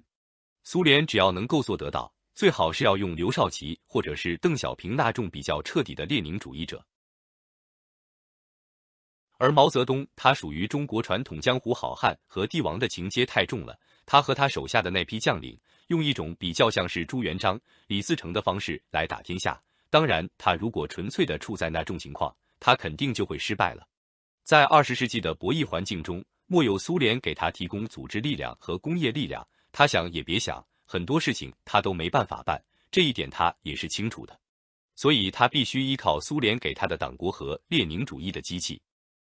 苏联只要能够做得到，最好是要用刘少奇或者是邓小平那种比较彻底的列宁主义者。而毛泽东他属于中国传统江湖好汉和帝王的情节太重了，他和他手下的那批将领用一种比较像是朱元璋、李自成的方式来打天下。当然，他如果纯粹的处在那种情况，他肯定就会失败了。在二十世纪的博弈环境中。莫有苏联给他提供组织力量和工业力量，他想也别想，很多事情他都没办法办，这一点他也是清楚的，所以他必须依靠苏联给他的党国和列宁主义的机器，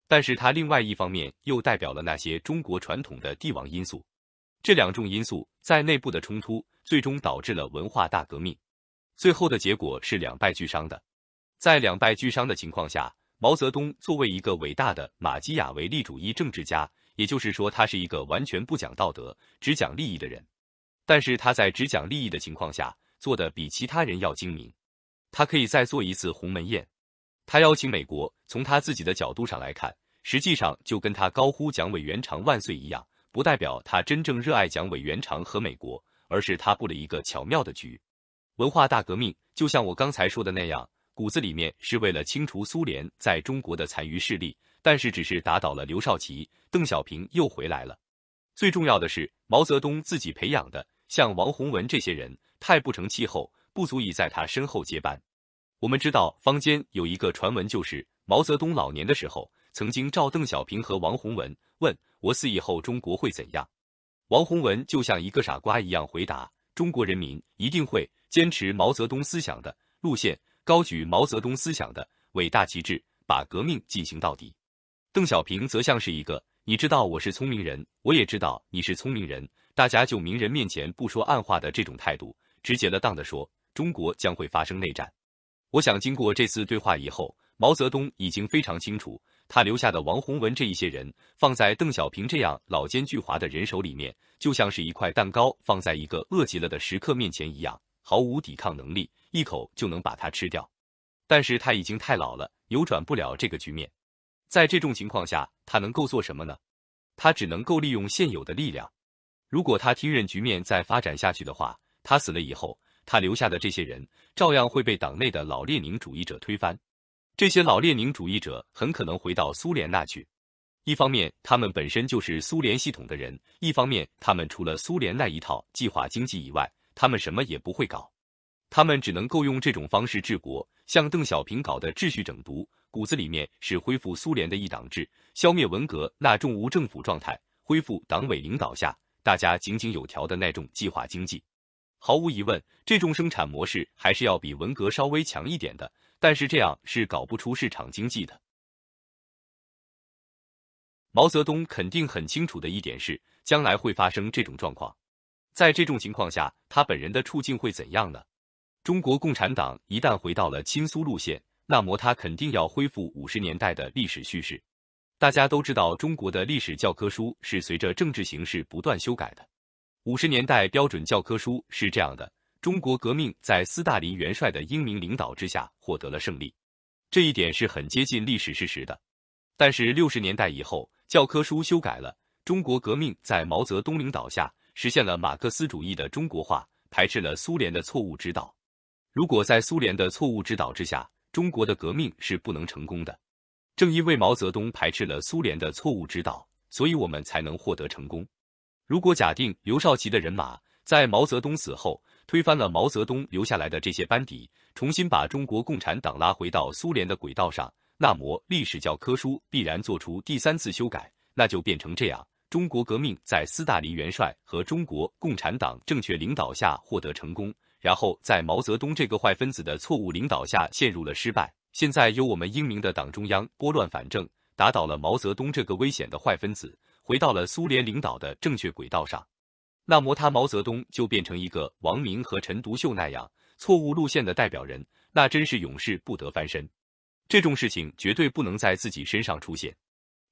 但是他另外一方面又代表了那些中国传统的帝王因素，这两种因素在内部的冲突最终导致了文化大革命，最后的结果是两败俱伤的，在两败俱伤的情况下，毛泽东作为一个伟大的马基雅维利主义政治家。也就是说，他是一个完全不讲道德、只讲利益的人。但是他在只讲利益的情况下，做的比其他人要精明。他可以再做一次鸿门宴，他邀请美国。从他自己的角度上来看，实际上就跟他高呼“蒋委员长万岁”一样，不代表他真正热爱蒋委员长和美国，而是他布了一个巧妙的局。文化大革命就像我刚才说的那样，骨子里面是为了清除苏联在中国的残余势力。但是，只是打倒了刘少奇，邓小平又回来了。最重要的是，毛泽东自己培养的，像王洪文这些人，太不成气候，不足以在他身后接班。我们知道，坊间有一个传闻，就是毛泽东老年的时候，曾经召邓小平和王洪文，问我死以后中国会怎样。王洪文就像一个傻瓜一样回答：“中国人民一定会坚持毛泽东思想的路线，高举毛泽东思想的伟大旗帜，把革命进行到底。”邓小平则像是一个，你知道我是聪明人，我也知道你是聪明人，大家就明人面前不说暗话的这种态度，直截了当的说，中国将会发生内战。我想，经过这次对话以后，毛泽东已经非常清楚，他留下的王洪文这一些人，放在邓小平这样老奸巨猾的人手里面，就像是一块蛋糕放在一个饿极了的食客面前一样，毫无抵抗能力，一口就能把它吃掉。但是他已经太老了，扭转不了这个局面。在这种情况下，他能够做什么呢？他只能够利用现有的力量。如果他听任局面再发展下去的话，他死了以后，他留下的这些人照样会被党内的老列宁主义者推翻。这些老列宁主义者很可能回到苏联那去。一方面，他们本身就是苏联系统的人；一方面，他们除了苏联那一套计划经济以外，他们什么也不会搞。他们只能够用这种方式治国，像邓小平搞的秩序整独。骨子里面是恢复苏联的一党制，消灭文革那种无政府状态，恢复党委领导下大家井井有条的那种计划经济。毫无疑问，这种生产模式还是要比文革稍微强一点的，但是这样是搞不出市场经济的。毛泽东肯定很清楚的一点是，将来会发生这种状况。在这种情况下，他本人的处境会怎样呢？中国共产党一旦回到了亲苏路线。那么他肯定要恢复五十年代的历史叙事。大家都知道，中国的历史教科书是随着政治形势不断修改的。五十年代标准教科书是这样的：中国革命在斯大林元帅的英明领导之下获得了胜利，这一点是很接近历史事实的。但是六十年代以后，教科书修改了：中国革命在毛泽东领导下实现了马克思主义的中国化，排斥了苏联的错误指导。如果在苏联的错误指导之下，中国的革命是不能成功的。正因为毛泽东排斥了苏联的错误指导，所以我们才能获得成功。如果假定刘少奇的人马在毛泽东死后推翻了毛泽东留下来的这些班底，重新把中国共产党拉回到苏联的轨道上，那么历史教科书必然做出第三次修改，那就变成这样：中国革命在斯大林元帅和中国共产党正确领导下获得成功。然后在毛泽东这个坏分子的错误领导下陷入了失败。现在由我们英明的党中央拨乱反正，打倒了毛泽东这个危险的坏分子，回到了苏联领导的正确轨道上。那么他毛泽东就变成一个王明和陈独秀那样错误路线的代表人，那真是永世不得翻身。这种事情绝对不能在自己身上出现。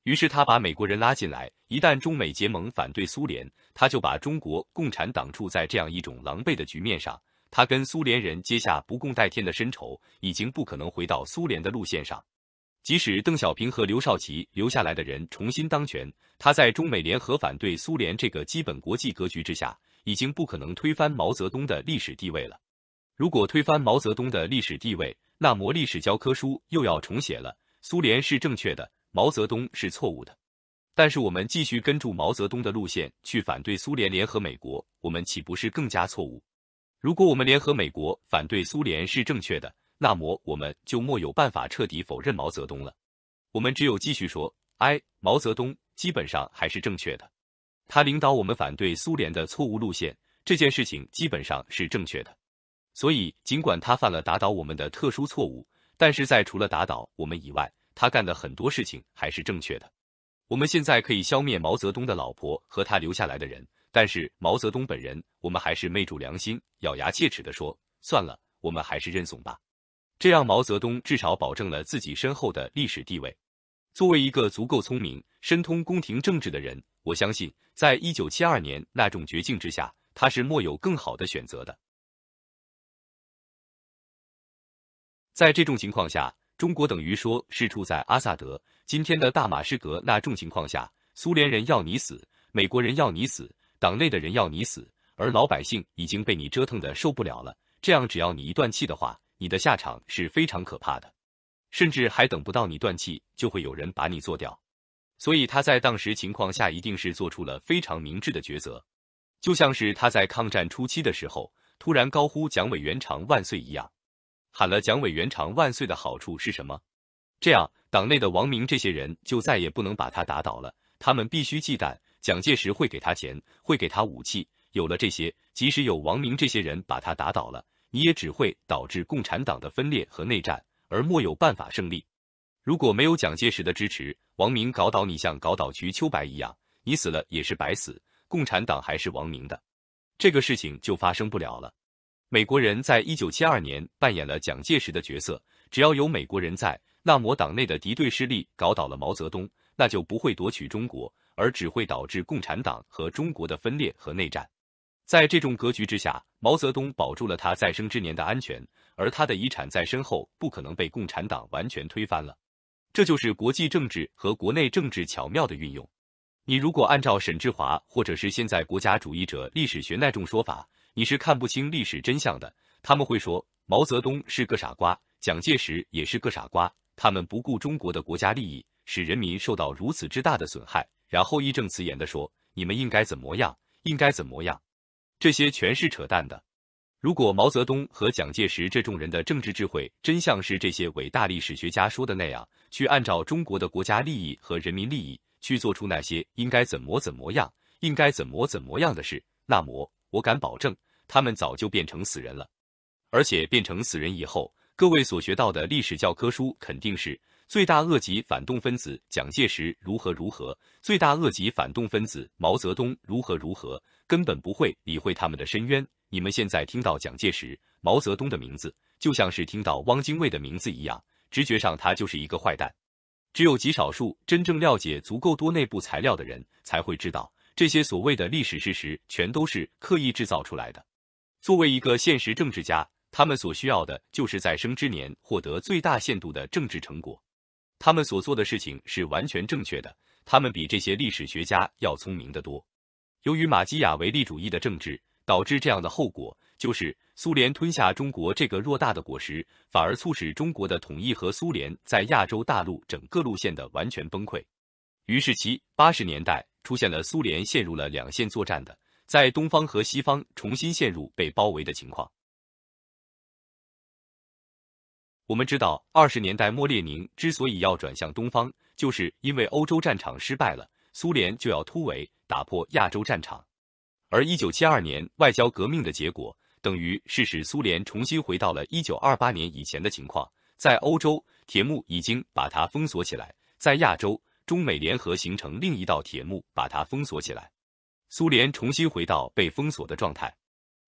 于是他把美国人拉进来，一旦中美结盟反对苏联，他就把中国共产党处在这样一种狼狈的局面上。他跟苏联人结下不共戴天的深仇，已经不可能回到苏联的路线上。即使邓小平和刘少奇留下来的人重新当权，他在中美联合反对苏联这个基本国际格局之下，已经不可能推翻毛泽东的历史地位了。如果推翻毛泽东的历史地位，那么历史教科书又要重写了。苏联是正确的，毛泽东是错误的。但是我们继续跟住毛泽东的路线去反对苏联联合美国，我们岂不是更加错误？如果我们联合美国反对苏联是正确的，那么我们就莫有办法彻底否认毛泽东了。我们只有继续说，哎，毛泽东基本上还是正确的。他领导我们反对苏联的错误路线这件事情基本上是正确的。所以，尽管他犯了打倒我们的特殊错误，但是在除了打倒我们以外，他干的很多事情还是正确的。我们现在可以消灭毛泽东的老婆和他留下来的人。但是毛泽东本人，我们还是昧住良心，咬牙切齿的说：“算了，我们还是认怂吧。”这让毛泽东至少保证了自己深厚的历史地位。作为一个足够聪明、深通宫廷政治的人，我相信，在一九七二年那种绝境之下，他是莫有更好的选择的。在这种情况下，中国等于说是处在阿萨德今天的大马士革那种情况下，苏联人要你死，美国人要你死。党内的人要你死，而老百姓已经被你折腾的受不了了。这样，只要你一断气的话，你的下场是非常可怕的，甚至还等不到你断气，就会有人把你做掉。所以他在当时情况下，一定是做出了非常明智的抉择。就像是他在抗战初期的时候，突然高呼“蒋委员长万岁”一样。喊了“蒋委员长万岁”的好处是什么？这样，党内的王明这些人就再也不能把他打倒了，他们必须忌惮。蒋介石会给他钱，会给他武器。有了这些，即使有王明这些人把他打倒了，你也只会导致共产党的分裂和内战，而莫有办法胜利。如果没有蒋介石的支持，王明搞倒你，像搞倒瞿秋白一样，你死了也是白死，共产党还是王明的，这个事情就发生不了了。美国人在一九七二年扮演了蒋介石的角色，只要有美国人在，那么党内的敌对势力搞倒了毛泽东，那就不会夺取中国。而只会导致共产党和中国的分裂和内战。在这种格局之下，毛泽东保住了他再生之年的安全，而他的遗产在身后不可能被共产党完全推翻了。这就是国际政治和国内政治巧妙的运用。你如果按照沈志华或者是现在国家主义者历史学那种说法，你是看不清历史真相的。他们会说毛泽东是个傻瓜，蒋介石也是个傻瓜，他们不顾中国的国家利益，使人民受到如此之大的损害。然后义正词严的说：“你们应该怎么样？应该怎么样？这些全是扯淡的。如果毛泽东和蒋介石这种人的政治智慧真像是这些伟大历史学家说的那样，去按照中国的国家利益和人民利益去做出那些应该怎么怎么样、应该怎么怎么样的事，那么我敢保证，他们早就变成死人了。而且变成死人以后，各位所学到的历史教科书肯定是。”罪大恶极反动分子蒋介石如何如何，罪大恶极反动分子毛泽东如何如何，根本不会理会他们的深渊。你们现在听到蒋介石、毛泽东的名字，就像是听到汪精卫的名字一样，直觉上他就是一个坏蛋。只有极少数真正了解足够多内部材料的人，才会知道这些所谓的历史事实全都是刻意制造出来的。作为一个现实政治家，他们所需要的就是在生之年获得最大限度的政治成果。他们所做的事情是完全正确的，他们比这些历史学家要聪明得多。由于马基雅维利主义的政治，导致这样的后果，就是苏联吞下中国这个偌大的果实，反而促使中国的统一和苏联在亚洲大陆整个路线的完全崩溃。于是，其八十年代出现了苏联陷入了两线作战的，在东方和西方重新陷入被包围的情况。我们知道，二十年代末列宁之所以要转向东方，就是因为欧洲战场失败了，苏联就要突围，打破亚洲战场。而一九七二年外交革命的结果，等于是使苏联重新回到了一九二八年以前的情况。在欧洲，铁幕已经把它封锁起来；在亚洲，中美联合形成另一道铁幕，把它封锁起来。苏联重新回到被封锁的状态，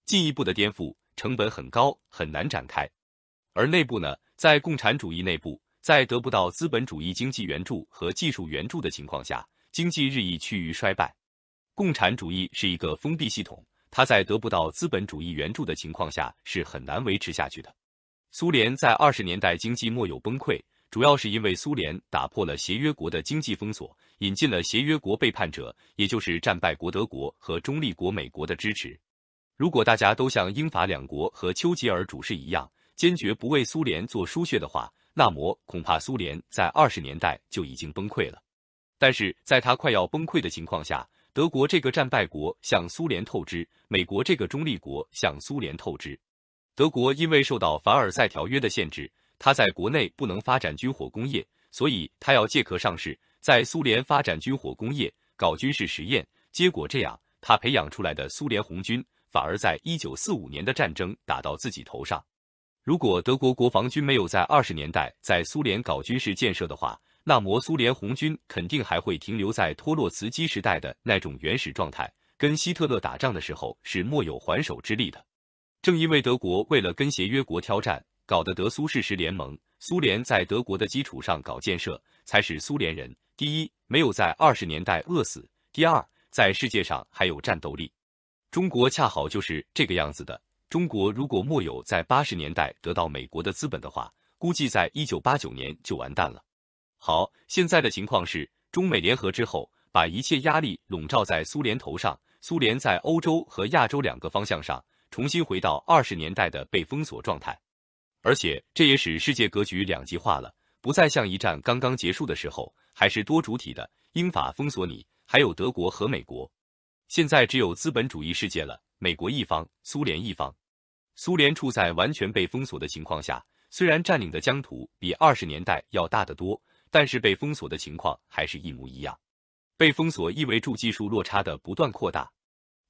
进一步的颠覆成本很高，很难展开。而内部呢？在共产主义内部，在得不到资本主义经济援助和技术援助的情况下，经济日益趋于衰败。共产主义是一个封闭系统，它在得不到资本主义援助的情况下是很难维持下去的。苏联在二十年代经济末有崩溃，主要是因为苏联打破了协约国的经济封锁，引进了协约国背叛者，也就是战败国德国和中立国美国的支持。如果大家都像英法两国和丘吉尔主事一样。坚决不为苏联做输血的话，那么恐怕苏联在二十年代就已经崩溃了。但是在他快要崩溃的情况下，德国这个战败国向苏联透支，美国这个中立国向苏联透支。德国因为受到凡尔赛条约的限制，他在国内不能发展军火工业，所以他要借壳上市，在苏联发展军火工业，搞军事实验。结果这样，他培养出来的苏联红军反而在一九四五年的战争打到自己头上。如果德国国防军没有在二十年代在苏联搞军事建设的话，那么苏联红军肯定还会停留在托洛茨基时代的那种原始状态，跟希特勒打仗的时候是莫有还手之力的。正因为德国为了跟协约国挑战，搞得德苏事实联盟，苏联在德国的基础上搞建设，才使苏联人第一没有在二十年代饿死，第二在世界上还有战斗力。中国恰好就是这个样子的。中国如果没有在八十年代得到美国的资本的话，估计在一九八九年就完蛋了。好，现在的情况是，中美联合之后，把一切压力笼罩在苏联头上，苏联在欧洲和亚洲两个方向上重新回到二十年代的被封锁状态，而且这也使世界格局两极化了，不再像一战刚刚结束的时候还是多主体的，英法封锁你，还有德国和美国，现在只有资本主义世界了，美国一方，苏联一方。苏联处在完全被封锁的情况下，虽然占领的疆土比二十年代要大得多，但是被封锁的情况还是一模一样。被封锁意味着技术落差的不断扩大，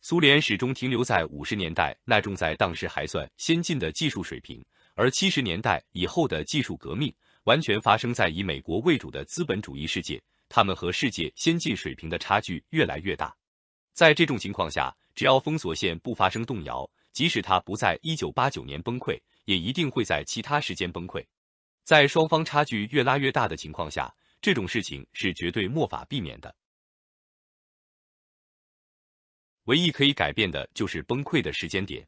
苏联始终停留在五十年代那种在当时还算先进的技术水平，而七十年代以后的技术革命完全发生在以美国为主的资本主义世界，他们和世界先进水平的差距越来越大。在这种情况下，只要封锁线不发生动摇。即使它不在一九八九年崩溃，也一定会在其他时间崩溃。在双方差距越拉越大的情况下，这种事情是绝对莫法避免的。唯一可以改变的就是崩溃的时间点。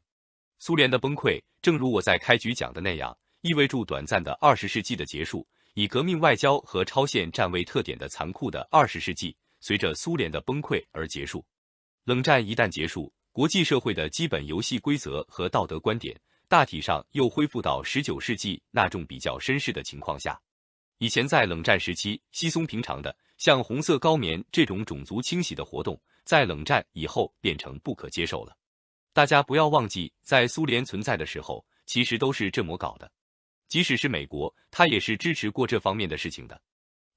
苏联的崩溃，正如我在开局讲的那样，意味着短暂的二十世纪的结束。以革命外交和超限战位特点的残酷的二十世纪，随着苏联的崩溃而结束。冷战一旦结束。国际社会的基本游戏规则和道德观点，大体上又恢复到十九世纪那种比较绅士的情况下。以前在冷战时期稀松平常的，像红色高棉这种种族清洗的活动，在冷战以后变成不可接受了。大家不要忘记，在苏联存在的时候，其实都是这么搞的。即使是美国，他也是支持过这方面的事情的。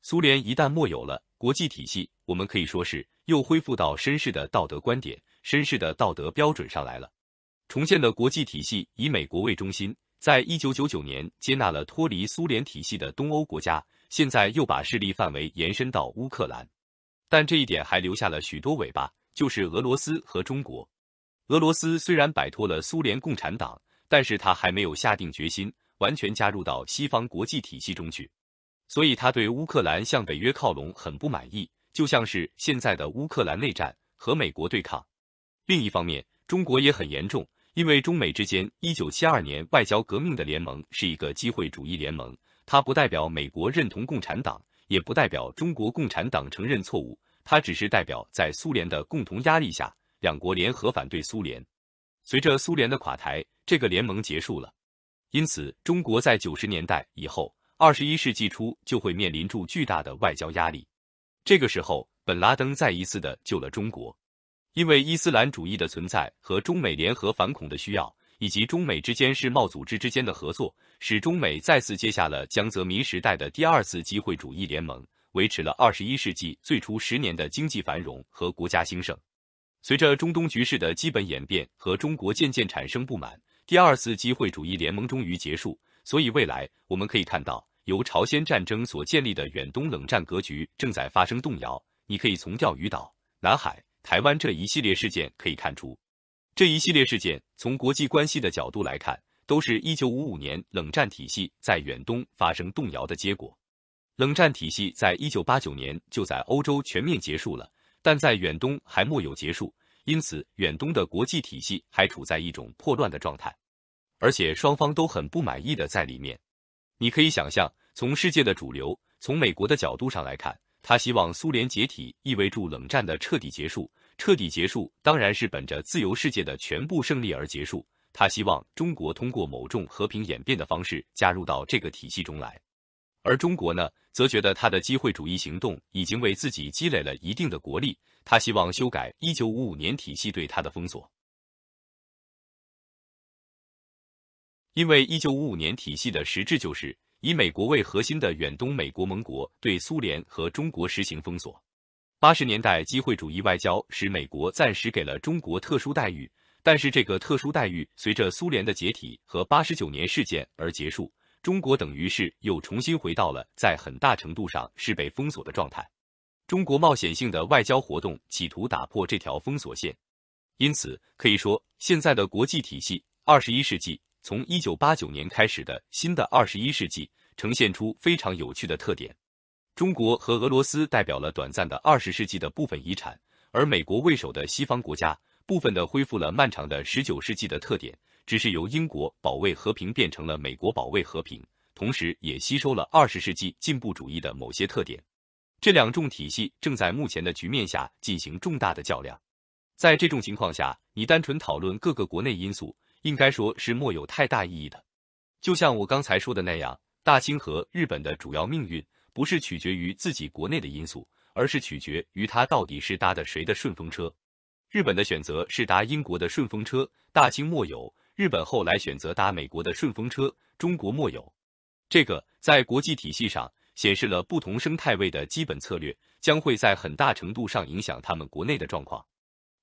苏联一旦没有了国际体系，我们可以说是又恢复到绅士的道德观点。绅士的道德标准上来了，重建的国际体系以美国为中心，在一九九九年接纳了脱离苏联体系的东欧国家，现在又把势力范围延伸到乌克兰，但这一点还留下了许多尾巴，就是俄罗斯和中国。俄罗斯虽然摆脱了苏联共产党，但是他还没有下定决心完全加入到西方国际体系中去，所以他对乌克兰向北约靠拢很不满意，就像是现在的乌克兰内战和美国对抗。另一方面，中国也很严重，因为中美之间一九七二年外交革命的联盟是一个机会主义联盟，它不代表美国认同共产党，也不代表中国共产党承认错误，它只是代表在苏联的共同压力下，两国联合反对苏联。随着苏联的垮台，这个联盟结束了，因此中国在九十年代以后，二十一世纪初就会面临住巨大的外交压力。这个时候，本拉登再一次的救了中国。因为伊斯兰主义的存在和中美联合反恐的需要，以及中美之间世贸组织之间的合作，使中美再次接下了江泽民时代的第二次机会主义联盟，维持了二十一世纪最初十年的经济繁荣和国家兴盛。随着中东局势的基本演变和中国渐渐产生不满，第二次机会主义联盟终于结束。所以未来我们可以看到，由朝鲜战争所建立的远东冷战格局正在发生动摇。你可以从钓鱼岛、南海。台湾这一系列事件可以看出，这一系列事件从国际关系的角度来看，都是一九五五年冷战体系在远东发生动摇的结果。冷战体系在一九八九年就在欧洲全面结束了，但在远东还末有结束，因此远东的国际体系还处在一种破乱的状态，而且双方都很不满意的在里面。你可以想象，从世界的主流，从美国的角度上来看。他希望苏联解体意味着冷战的彻底结束，彻底结束当然是本着自由世界的全部胜利而结束。他希望中国通过某种和平演变的方式加入到这个体系中来，而中国呢，则觉得他的机会主义行动已经为自己积累了一定的国力，他希望修改一九五五年体系对他的封锁，因为一九五五年体系的实质就是。以美国为核心的远东美国盟国对苏联和中国实行封锁。八十年代机会主义外交使美国暂时给了中国特殊待遇，但是这个特殊待遇随着苏联的解体和八十九年事件而结束。中国等于是又重新回到了在很大程度上是被封锁的状态。中国冒险性的外交活动企图打破这条封锁线，因此可以说，现在的国际体系，二十一世纪。从一九八九年开始的新的二十一世纪呈现出非常有趣的特点。中国和俄罗斯代表了短暂的二十世纪的部分遗产，而美国为首的西方国家部分的恢复了漫长的十九世纪的特点，只是由英国保卫和平变成了美国保卫和平，同时也吸收了二十世纪进步主义的某些特点。这两种体系正在目前的局面下进行重大的较量。在这种情况下，你单纯讨论各个国内因素。应该说是莫有太大意义的，就像我刚才说的那样，大清和日本的主要命运不是取决于自己国内的因素，而是取决于它到底是搭的谁的顺风车。日本的选择是搭英国的顺风车，大清莫有；日本后来选择搭美国的顺风车，中国莫有。这个在国际体系上显示了不同生态位的基本策略，将会在很大程度上影响他们国内的状况。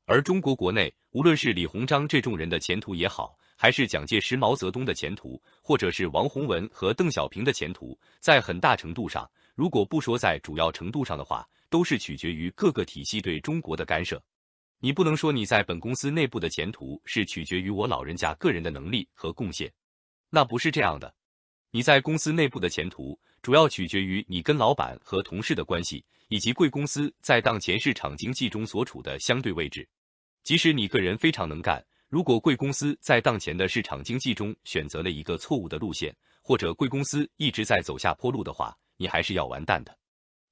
而中国国内，无论是李鸿章这种人的前途也好，还是蒋介石、毛泽东的前途，或者是王洪文和邓小平的前途，在很大程度上，如果不说在主要程度上的话，都是取决于各个体系对中国的干涉。你不能说你在本公司内部的前途是取决于我老人家个人的能力和贡献，那不是这样的。你在公司内部的前途，主要取决于你跟老板和同事的关系，以及贵公司在当前市场经济中所处的相对位置。即使你个人非常能干，如果贵公司在当前的市场经济中选择了一个错误的路线，或者贵公司一直在走下坡路的话，你还是要完蛋的。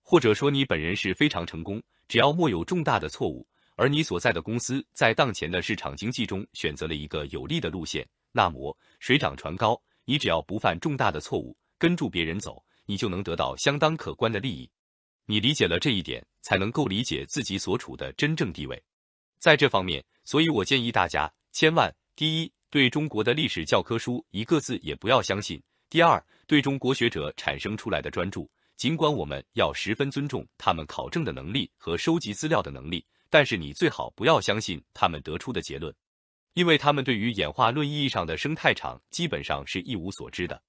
或者说你本人是非常成功，只要莫有重大的错误，而你所在的公司在当前的市场经济中选择了一个有利的路线，那么水涨船高，你只要不犯重大的错误，跟住别人走，你就能得到相当可观的利益。你理解了这一点，才能够理解自己所处的真正地位。在这方面，所以我建议大家千万：第一，对中国的历史教科书一个字也不要相信；第二，对中国学者产生出来的专著，尽管我们要十分尊重他们考证的能力和收集资料的能力，但是你最好不要相信他们得出的结论，因为他们对于演化论意义上的生态场基本上是一无所知的。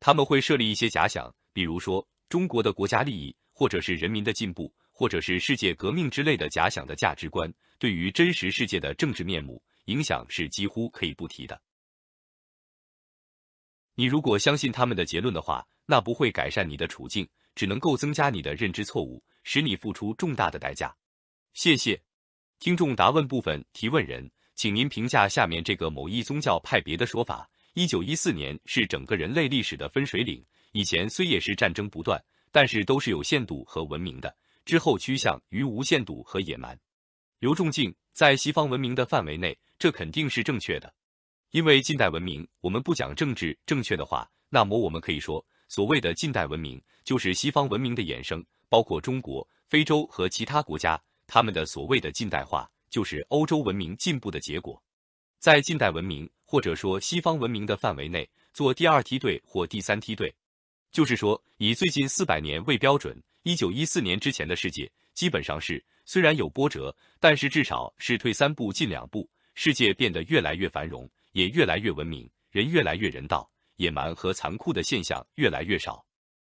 他们会设立一些假想，比如说中国的国家利益，或者是人民的进步。或者是世界革命之类的假想的价值观，对于真实世界的政治面目影响是几乎可以不提的。你如果相信他们的结论的话，那不会改善你的处境，只能够增加你的认知错误，使你付出重大的代价。谢谢。听众答问部分提问人，请您评价下面这个某一宗教派别的说法：一九一四年是整个人类历史的分水岭，以前虽也是战争不断，但是都是有限度和文明的。之后趋向于无限度和野蛮。刘仲敬在西方文明的范围内，这肯定是正确的。因为近代文明，我们不讲政治正确的话，那么我们可以说，所谓的近代文明就是西方文明的衍生，包括中国、非洲和其他国家，他们的所谓的近代化就是欧洲文明进步的结果。在近代文明或者说西方文明的范围内，做第二梯队或第三梯队，就是说以最近四百年为标准。一九一四年之前的世界基本上是，虽然有波折，但是至少是退三步进两步，世界变得越来越繁荣，也越来越文明，人越来越人道，野蛮和残酷的现象越来越少。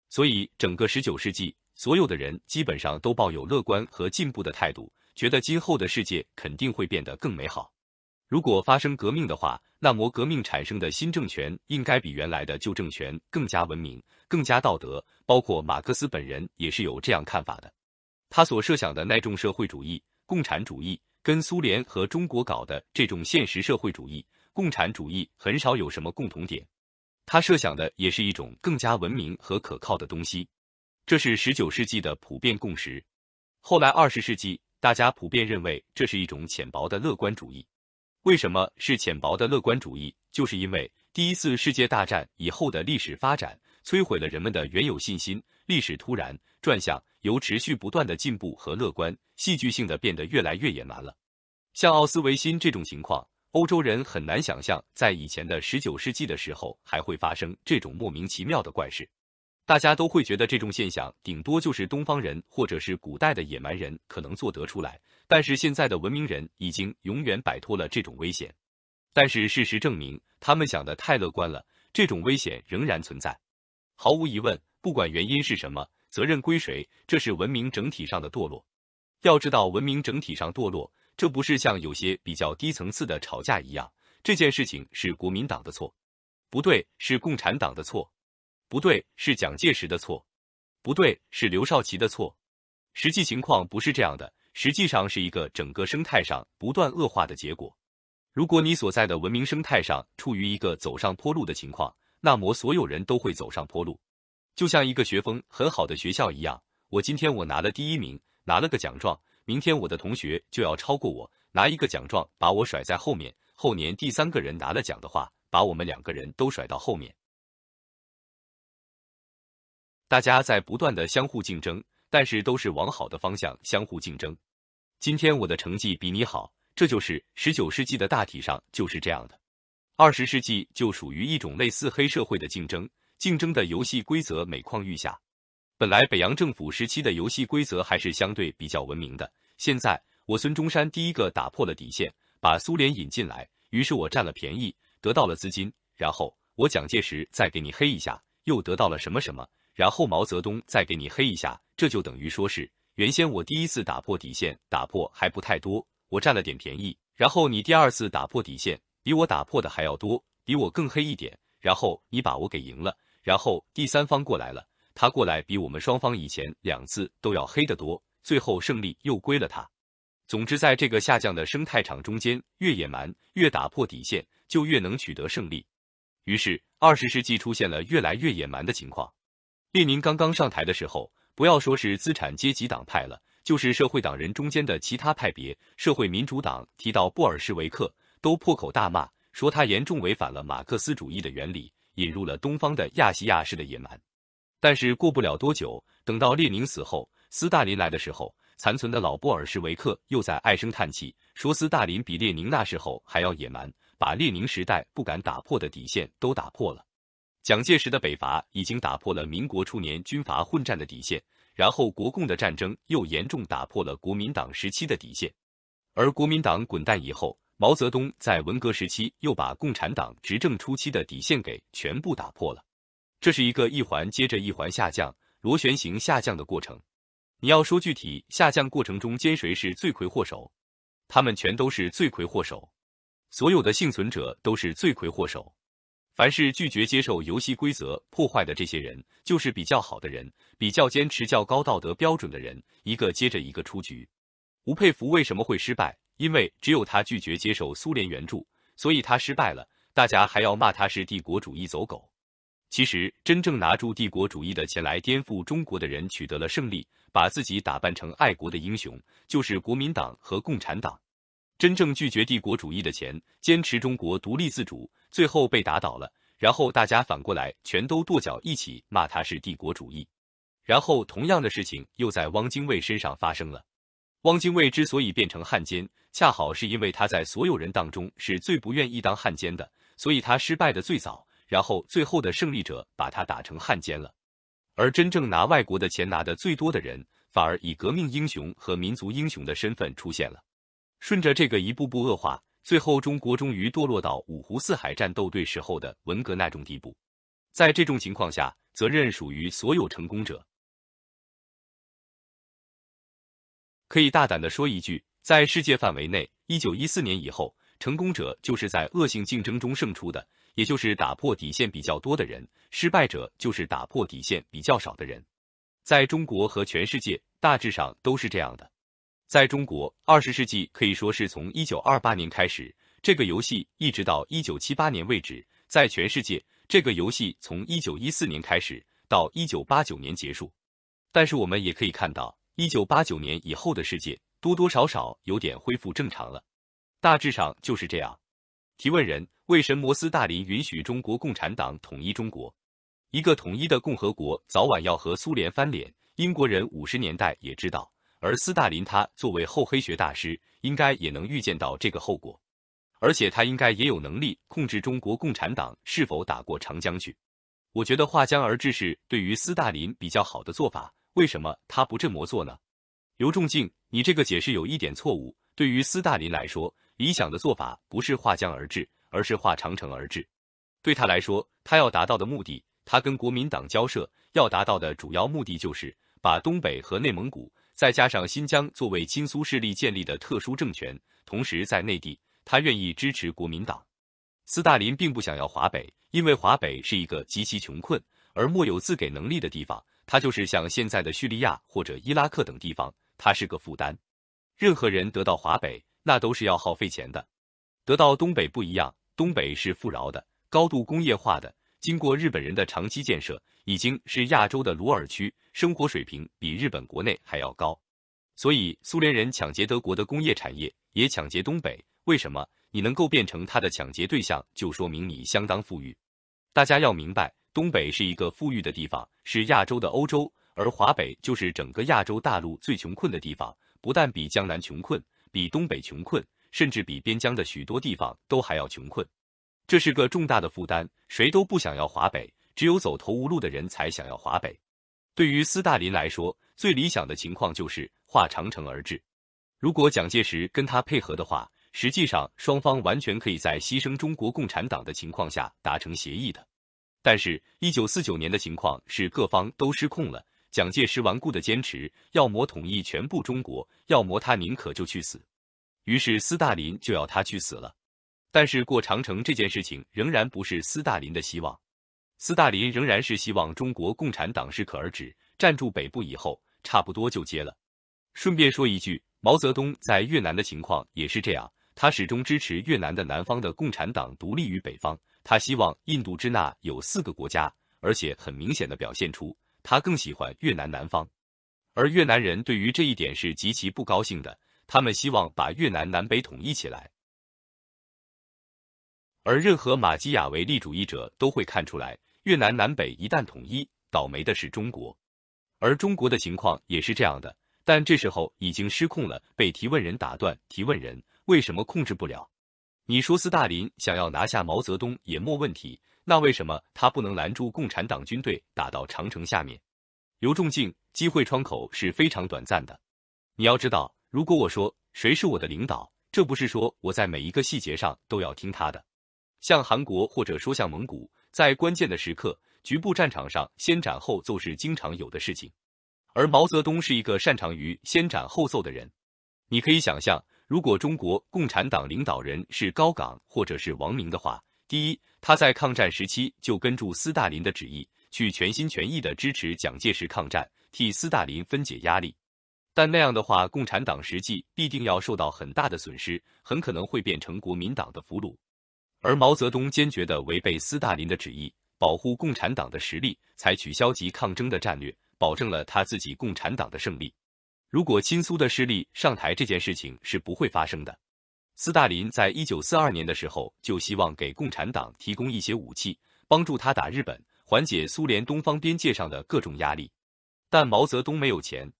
所以，整个十九世纪，所有的人基本上都抱有乐观和进步的态度，觉得今后的世界肯定会变得更美好。如果发生革命的话，那么革命产生的新政权应该比原来的旧政权更加文明、更加道德。包括马克思本人也是有这样看法的。他所设想的那种社会主义、共产主义，跟苏联和中国搞的这种现实社会主义、共产主义很少有什么共同点。他设想的也是一种更加文明和可靠的东西。这是十九世纪的普遍共识。后来二十世纪，大家普遍认为这是一种浅薄的乐观主义。为什么是浅薄的乐观主义？就是因为第一次世界大战以后的历史发展摧毁了人们的原有信心。历史突然转向，由持续不断的进步和乐观，戏剧性的变得越来越野蛮了。像奥斯维辛这种情况，欧洲人很难想象，在以前的十九世纪的时候，还会发生这种莫名其妙的怪事。大家都会觉得这种现象顶多就是东方人或者是古代的野蛮人可能做得出来，但是现在的文明人已经永远摆脱了这种危险。但是事实证明，他们想的太乐观了，这种危险仍然存在。毫无疑问，不管原因是什么，责任归谁，这是文明整体上的堕落。要知道，文明整体上堕落，这不是像有些比较低层次的吵架一样，这件事情是国民党的错，不对，是共产党的错。不对，是蒋介石的错；不对，是刘少奇的错。实际情况不是这样的，实际上是一个整个生态上不断恶化的结果。如果你所在的文明生态上处于一个走上坡路的情况，那么所有人都会走上坡路，就像一个学风很好的学校一样。我今天我拿了第一名，拿了个奖状，明天我的同学就要超过我，拿一个奖状把我甩在后面。后年第三个人拿了奖的话，把我们两个人都甩到后面。大家在不断的相互竞争，但是都是往好的方向相互竞争。今天我的成绩比你好，这就是十九世纪的大体上就是这样的。二十世纪就属于一种类似黑社会的竞争，竞争的游戏规则每况愈下。本来北洋政府时期的游戏规则还是相对比较文明的，现在我孙中山第一个打破了底线，把苏联引进来，于是我占了便宜，得到了资金，然后我蒋介石再给你黑一下，又得到了什么什么。然后毛泽东再给你黑一下，这就等于说是原先我第一次打破底线，打破还不太多，我占了点便宜。然后你第二次打破底线，比我打破的还要多，比我更黑一点。然后你把我给赢了。然后第三方过来了，他过来比我们双方以前两次都要黑得多，最后胜利又归了他。总之，在这个下降的生态场中间，越野蛮，越打破底线，就越能取得胜利。于是，二十世纪出现了越来越野蛮的情况。列宁刚刚上台的时候，不要说是资产阶级党派了，就是社会党人中间的其他派别，社会民主党提到布尔什维克都破口大骂，说他严重违反了马克思主义的原理，引入了东方的亚细亚式的野蛮。但是过不了多久，等到列宁死后，斯大林来的时候，残存的老布尔什维克又在唉声叹气，说斯大林比列宁那时候还要野蛮，把列宁时代不敢打破的底线都打破了。蒋介石的北伐已经打破了民国初年军阀混战的底线，然后国共的战争又严重打破了国民党时期的底线，而国民党滚蛋以后，毛泽东在文革时期又把共产党执政初期的底线给全部打破了。这是一个一环接着一环下降、螺旋形下降的过程。你要说具体下降过程中间谁是罪魁祸首，他们全都是罪魁祸首，所有的幸存者都是罪魁祸首。凡是拒绝接受游戏规则破坏的这些人，就是比较好的人，比较坚持较高道德标准的人，一个接着一个出局。吴佩孚为什么会失败？因为只有他拒绝接受苏联援助，所以他失败了。大家还要骂他是帝国主义走狗。其实真正拿住帝国主义的钱来颠覆中国的人取得了胜利，把自己打扮成爱国的英雄，就是国民党和共产党。真正拒绝帝国主义的钱，坚持中国独立自主，最后被打倒了。然后大家反过来全都跺脚一起骂他是帝国主义。然后同样的事情又在汪精卫身上发生了。汪精卫之所以变成汉奸，恰好是因为他在所有人当中是最不愿意当汉奸的，所以他失败的最早。然后最后的胜利者把他打成汉奸了。而真正拿外国的钱拿的最多的人，反而以革命英雄和民族英雄的身份出现了。顺着这个一步步恶化，最后中国终于堕落到五湖四海战斗队时候的文革那种地步。在这种情况下，责任属于所有成功者。可以大胆的说一句，在世界范围内，一九一四年以后，成功者就是在恶性竞争中胜出的，也就是打破底线比较多的人；失败者就是打破底线比较少的人。在中国和全世界，大致上都是这样的。在中国，二十世纪可以说是从一九二八年开始，这个游戏一直到一九七八年为止。在全世界，这个游戏从一九一四年开始到一九八九年结束。但是我们也可以看到，一九八九年以后的世界多多少少有点恢复正常了，大致上就是这样。提问人：为什么斯大林允许中国共产党统一中国？一个统一的共和国早晚要和苏联翻脸，英国人五十年代也知道。而斯大林他作为厚黑学大师，应该也能预见到这个后果，而且他应该也有能力控制中国共产党是否打过长江去。我觉得划江而治是对于斯大林比较好的做法，为什么他不这么做呢？刘仲敬，你这个解释有一点错误。对于斯大林来说，理想的做法不是划江而治，而是划长城而治。对他来说，他要达到的目的，他跟国民党交涉要达到的主要目的就是把东北和内蒙古。再加上新疆作为亲苏势力建立的特殊政权，同时在内地，他愿意支持国民党。斯大林并不想要华北，因为华北是一个极其穷困而没有自给能力的地方，它就是像现在的叙利亚或者伊拉克等地方，它是个负担。任何人得到华北，那都是要耗费钱的。得到东北不一样，东北是富饶的，高度工业化的。经过日本人的长期建设，已经是亚洲的鲁尔区，生活水平比日本国内还要高。所以苏联人抢劫德国的工业产业，也抢劫东北。为什么你能够变成他的抢劫对象，就说明你相当富裕。大家要明白，东北是一个富裕的地方，是亚洲的欧洲，而华北就是整个亚洲大陆最穷困的地方。不但比江南穷困，比东北穷困，甚至比边疆的许多地方都还要穷困。这是个重大的负担，谁都不想要华北，只有走投无路的人才想要华北。对于斯大林来说，最理想的情况就是化长城而治。如果蒋介石跟他配合的话，实际上双方完全可以在牺牲中国共产党的情况下达成协议的。但是，一九四九年的情况是各方都失控了。蒋介石顽固的坚持，要么统一全部中国，要么他宁可就去死。于是，斯大林就要他去死了。但是过长城这件事情仍然不是斯大林的希望，斯大林仍然是希望中国共产党适可而止，占住北部以后差不多就接了。顺便说一句，毛泽东在越南的情况也是这样，他始终支持越南的南方的共产党独立于北方，他希望印度支那有四个国家，而且很明显的表现出他更喜欢越南南方，而越南人对于这一点是极其不高兴的，他们希望把越南南北统一起来。而任何马基雅维利主义者都会看出来，越南南北一旦统一，倒霉的是中国。而中国的情况也是这样的，但这时候已经失控了，被提问人打断。提问人为什么控制不了？你说斯大林想要拿下毛泽东也没问题，那为什么他不能拦住共产党军队打到长城下面？刘仲敬，机会窗口是非常短暂的。你要知道，如果我说谁是我的领导，这不是说我在每一个细节上都要听他的。像韩国或者说像蒙古，在关键的时刻，局部战场上先斩后奏是经常有的事情。而毛泽东是一个擅长于先斩后奏的人。你可以想象，如果中国共产党领导人是高岗或者是王明的话，第一，他在抗战时期就跟住斯大林的旨意，去全心全意的支持蒋介石抗战，替斯大林分解压力。但那样的话，共产党实际必定要受到很大的损失，很可能会变成国民党的俘虏。而毛泽东坚决地违背斯大林的旨意，保护共产党的实力，采取消极抗争的战略，保证了他自己共产党的胜利。如果亲苏的势力上台，这件事情是不会发生的。斯大林在一九四二年的时候就希望给共产党提供一些武器，帮助他打日本，缓解苏联东方边界上的各种压力。但毛泽东没有钱，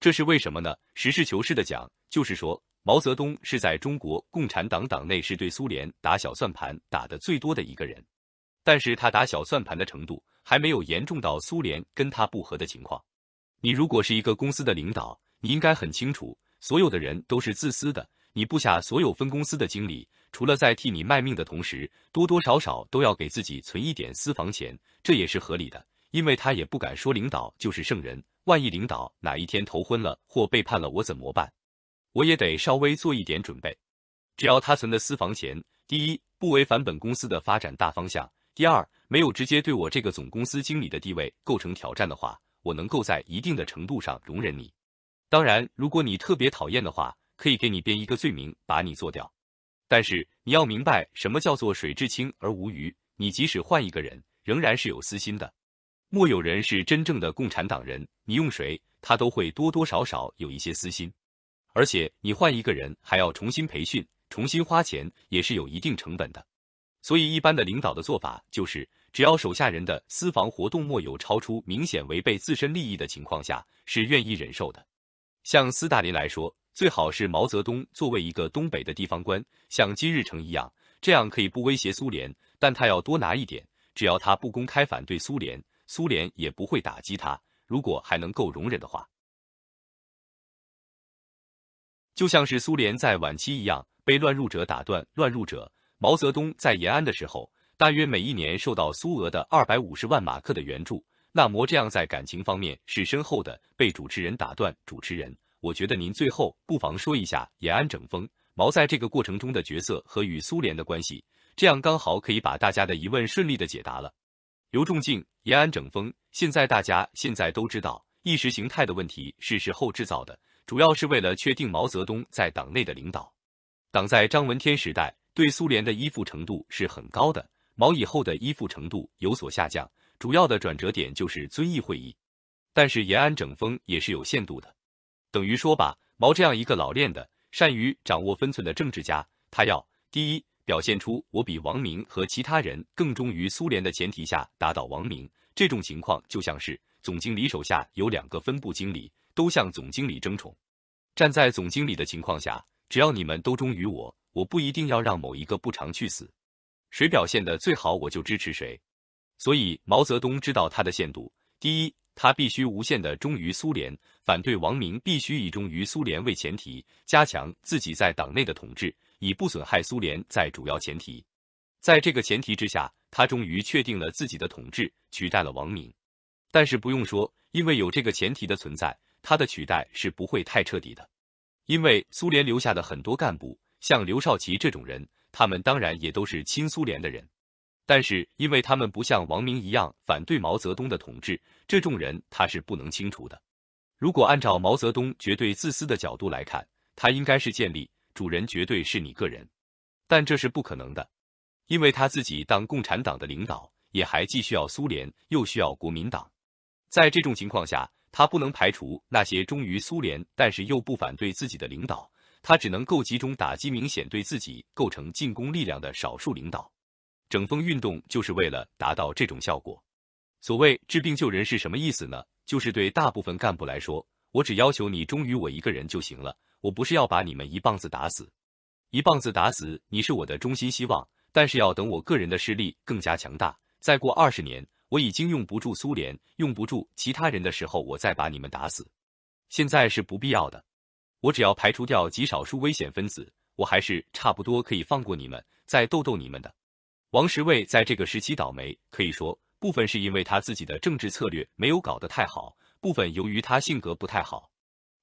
这是为什么呢？实事求是地讲，就是说。毛泽东是在中国共产党党内是对苏联打小算盘打得最多的一个人，但是他打小算盘的程度还没有严重到苏联跟他不和的情况。你如果是一个公司的领导，你应该很清楚，所有的人都是自私的。你部下所有分公司的经理，除了在替你卖命的同时，多多少少都要给自己存一点私房钱，这也是合理的，因为他也不敢说领导就是圣人。万一领导哪一天投昏了或背叛了，我怎么办？我也得稍微做一点准备。只要他存的私房钱，第一不违反本公司的发展大方向；第二没有直接对我这个总公司经理的地位构成挑战的话，我能够在一定的程度上容忍你。当然，如果你特别讨厌的话，可以给你编一个罪名把你做掉。但是你要明白，什么叫做水至清而无鱼？你即使换一个人，仍然是有私心的。莫有人是真正的共产党人，你用谁，他都会多多少少有一些私心。而且你换一个人还要重新培训，重新花钱也是有一定成本的，所以一般的领导的做法就是，只要手下人的私房活动没有超出明显违背自身利益的情况下，是愿意忍受的。像斯大林来说，最好是毛泽东作为一个东北的地方官，像金日成一样，这样可以不威胁苏联，但他要多拿一点，只要他不公开反对苏联，苏联也不会打击他。如果还能够容忍的话。就像是苏联在晚期一样，被乱入者打断。乱入者，毛泽东在延安的时候，大约每一年受到苏俄的二百五十万马克的援助。那么这样在感情方面是深厚的。被主持人打断，主持人，我觉得您最后不妨说一下延安整风，毛在这个过程中的角色和与苏联的关系，这样刚好可以把大家的疑问顺利的解答了。刘仲敬，延安整风，现在大家现在都知道，意识形态的问题是事后制造的。主要是为了确定毛泽东在党内的领导。党在张闻天时代对苏联的依附程度是很高的，毛以后的依附程度有所下降。主要的转折点就是遵义会议。但是延安整风也是有限度的，等于说吧，毛这样一个老练的、善于掌握分寸的政治家，他要第一表现出我比王明和其他人更忠于苏联的前提下打倒王明。这种情况就像是总经理手下有两个分部经理。都向总经理争宠，站在总经理的情况下，只要你们都忠于我，我不一定要让某一个不常去死，谁表现的最好我就支持谁。所以毛泽东知道他的限度，第一，他必须无限的忠于苏联，反对王明必须以忠于苏联为前提，加强自己在党内的统治，以不损害苏联在主要前提。在这个前提之下，他终于确定了自己的统治，取代了王明。但是不用说，因为有这个前提的存在。他的取代是不会太彻底的，因为苏联留下的很多干部，像刘少奇这种人，他们当然也都是亲苏联的人，但是因为他们不像王明一样反对毛泽东的统治，这种人他是不能清除的。如果按照毛泽东绝对自私的角度来看，他应该是建立主人绝对是你个人，但这是不可能的，因为他自己当共产党的领导，也还既需要苏联又需要国民党，在这种情况下。他不能排除那些忠于苏联但是又不反对自己的领导，他只能够集中打击明显对自己构成进攻力量的少数领导。整风运动就是为了达到这种效果。所谓治病救人是什么意思呢？就是对大部分干部来说，我只要求你忠于我一个人就行了，我不是要把你们一棒子打死。一棒子打死你是我的中心希望，但是要等我个人的势力更加强大，再过二十年。我已经用不住苏联，用不住其他人的时候，我再把你们打死。现在是不必要的。我只要排除掉极少数危险分子，我还是差不多可以放过你们，再逗逗你们的。王石卫在这个时期倒霉，可以说部分是因为他自己的政治策略没有搞得太好，部分由于他性格不太好。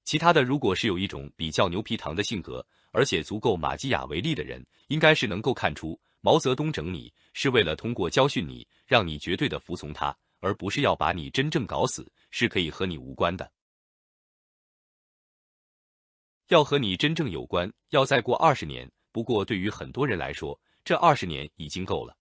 其他的，如果是有一种比较牛皮糖的性格，而且足够马基雅维利的人，应该是能够看出。毛泽东整你，是为了通过教训你，让你绝对的服从他，而不是要把你真正搞死，是可以和你无关的。要和你真正有关，要再过二十年。不过对于很多人来说，这二十年已经够了。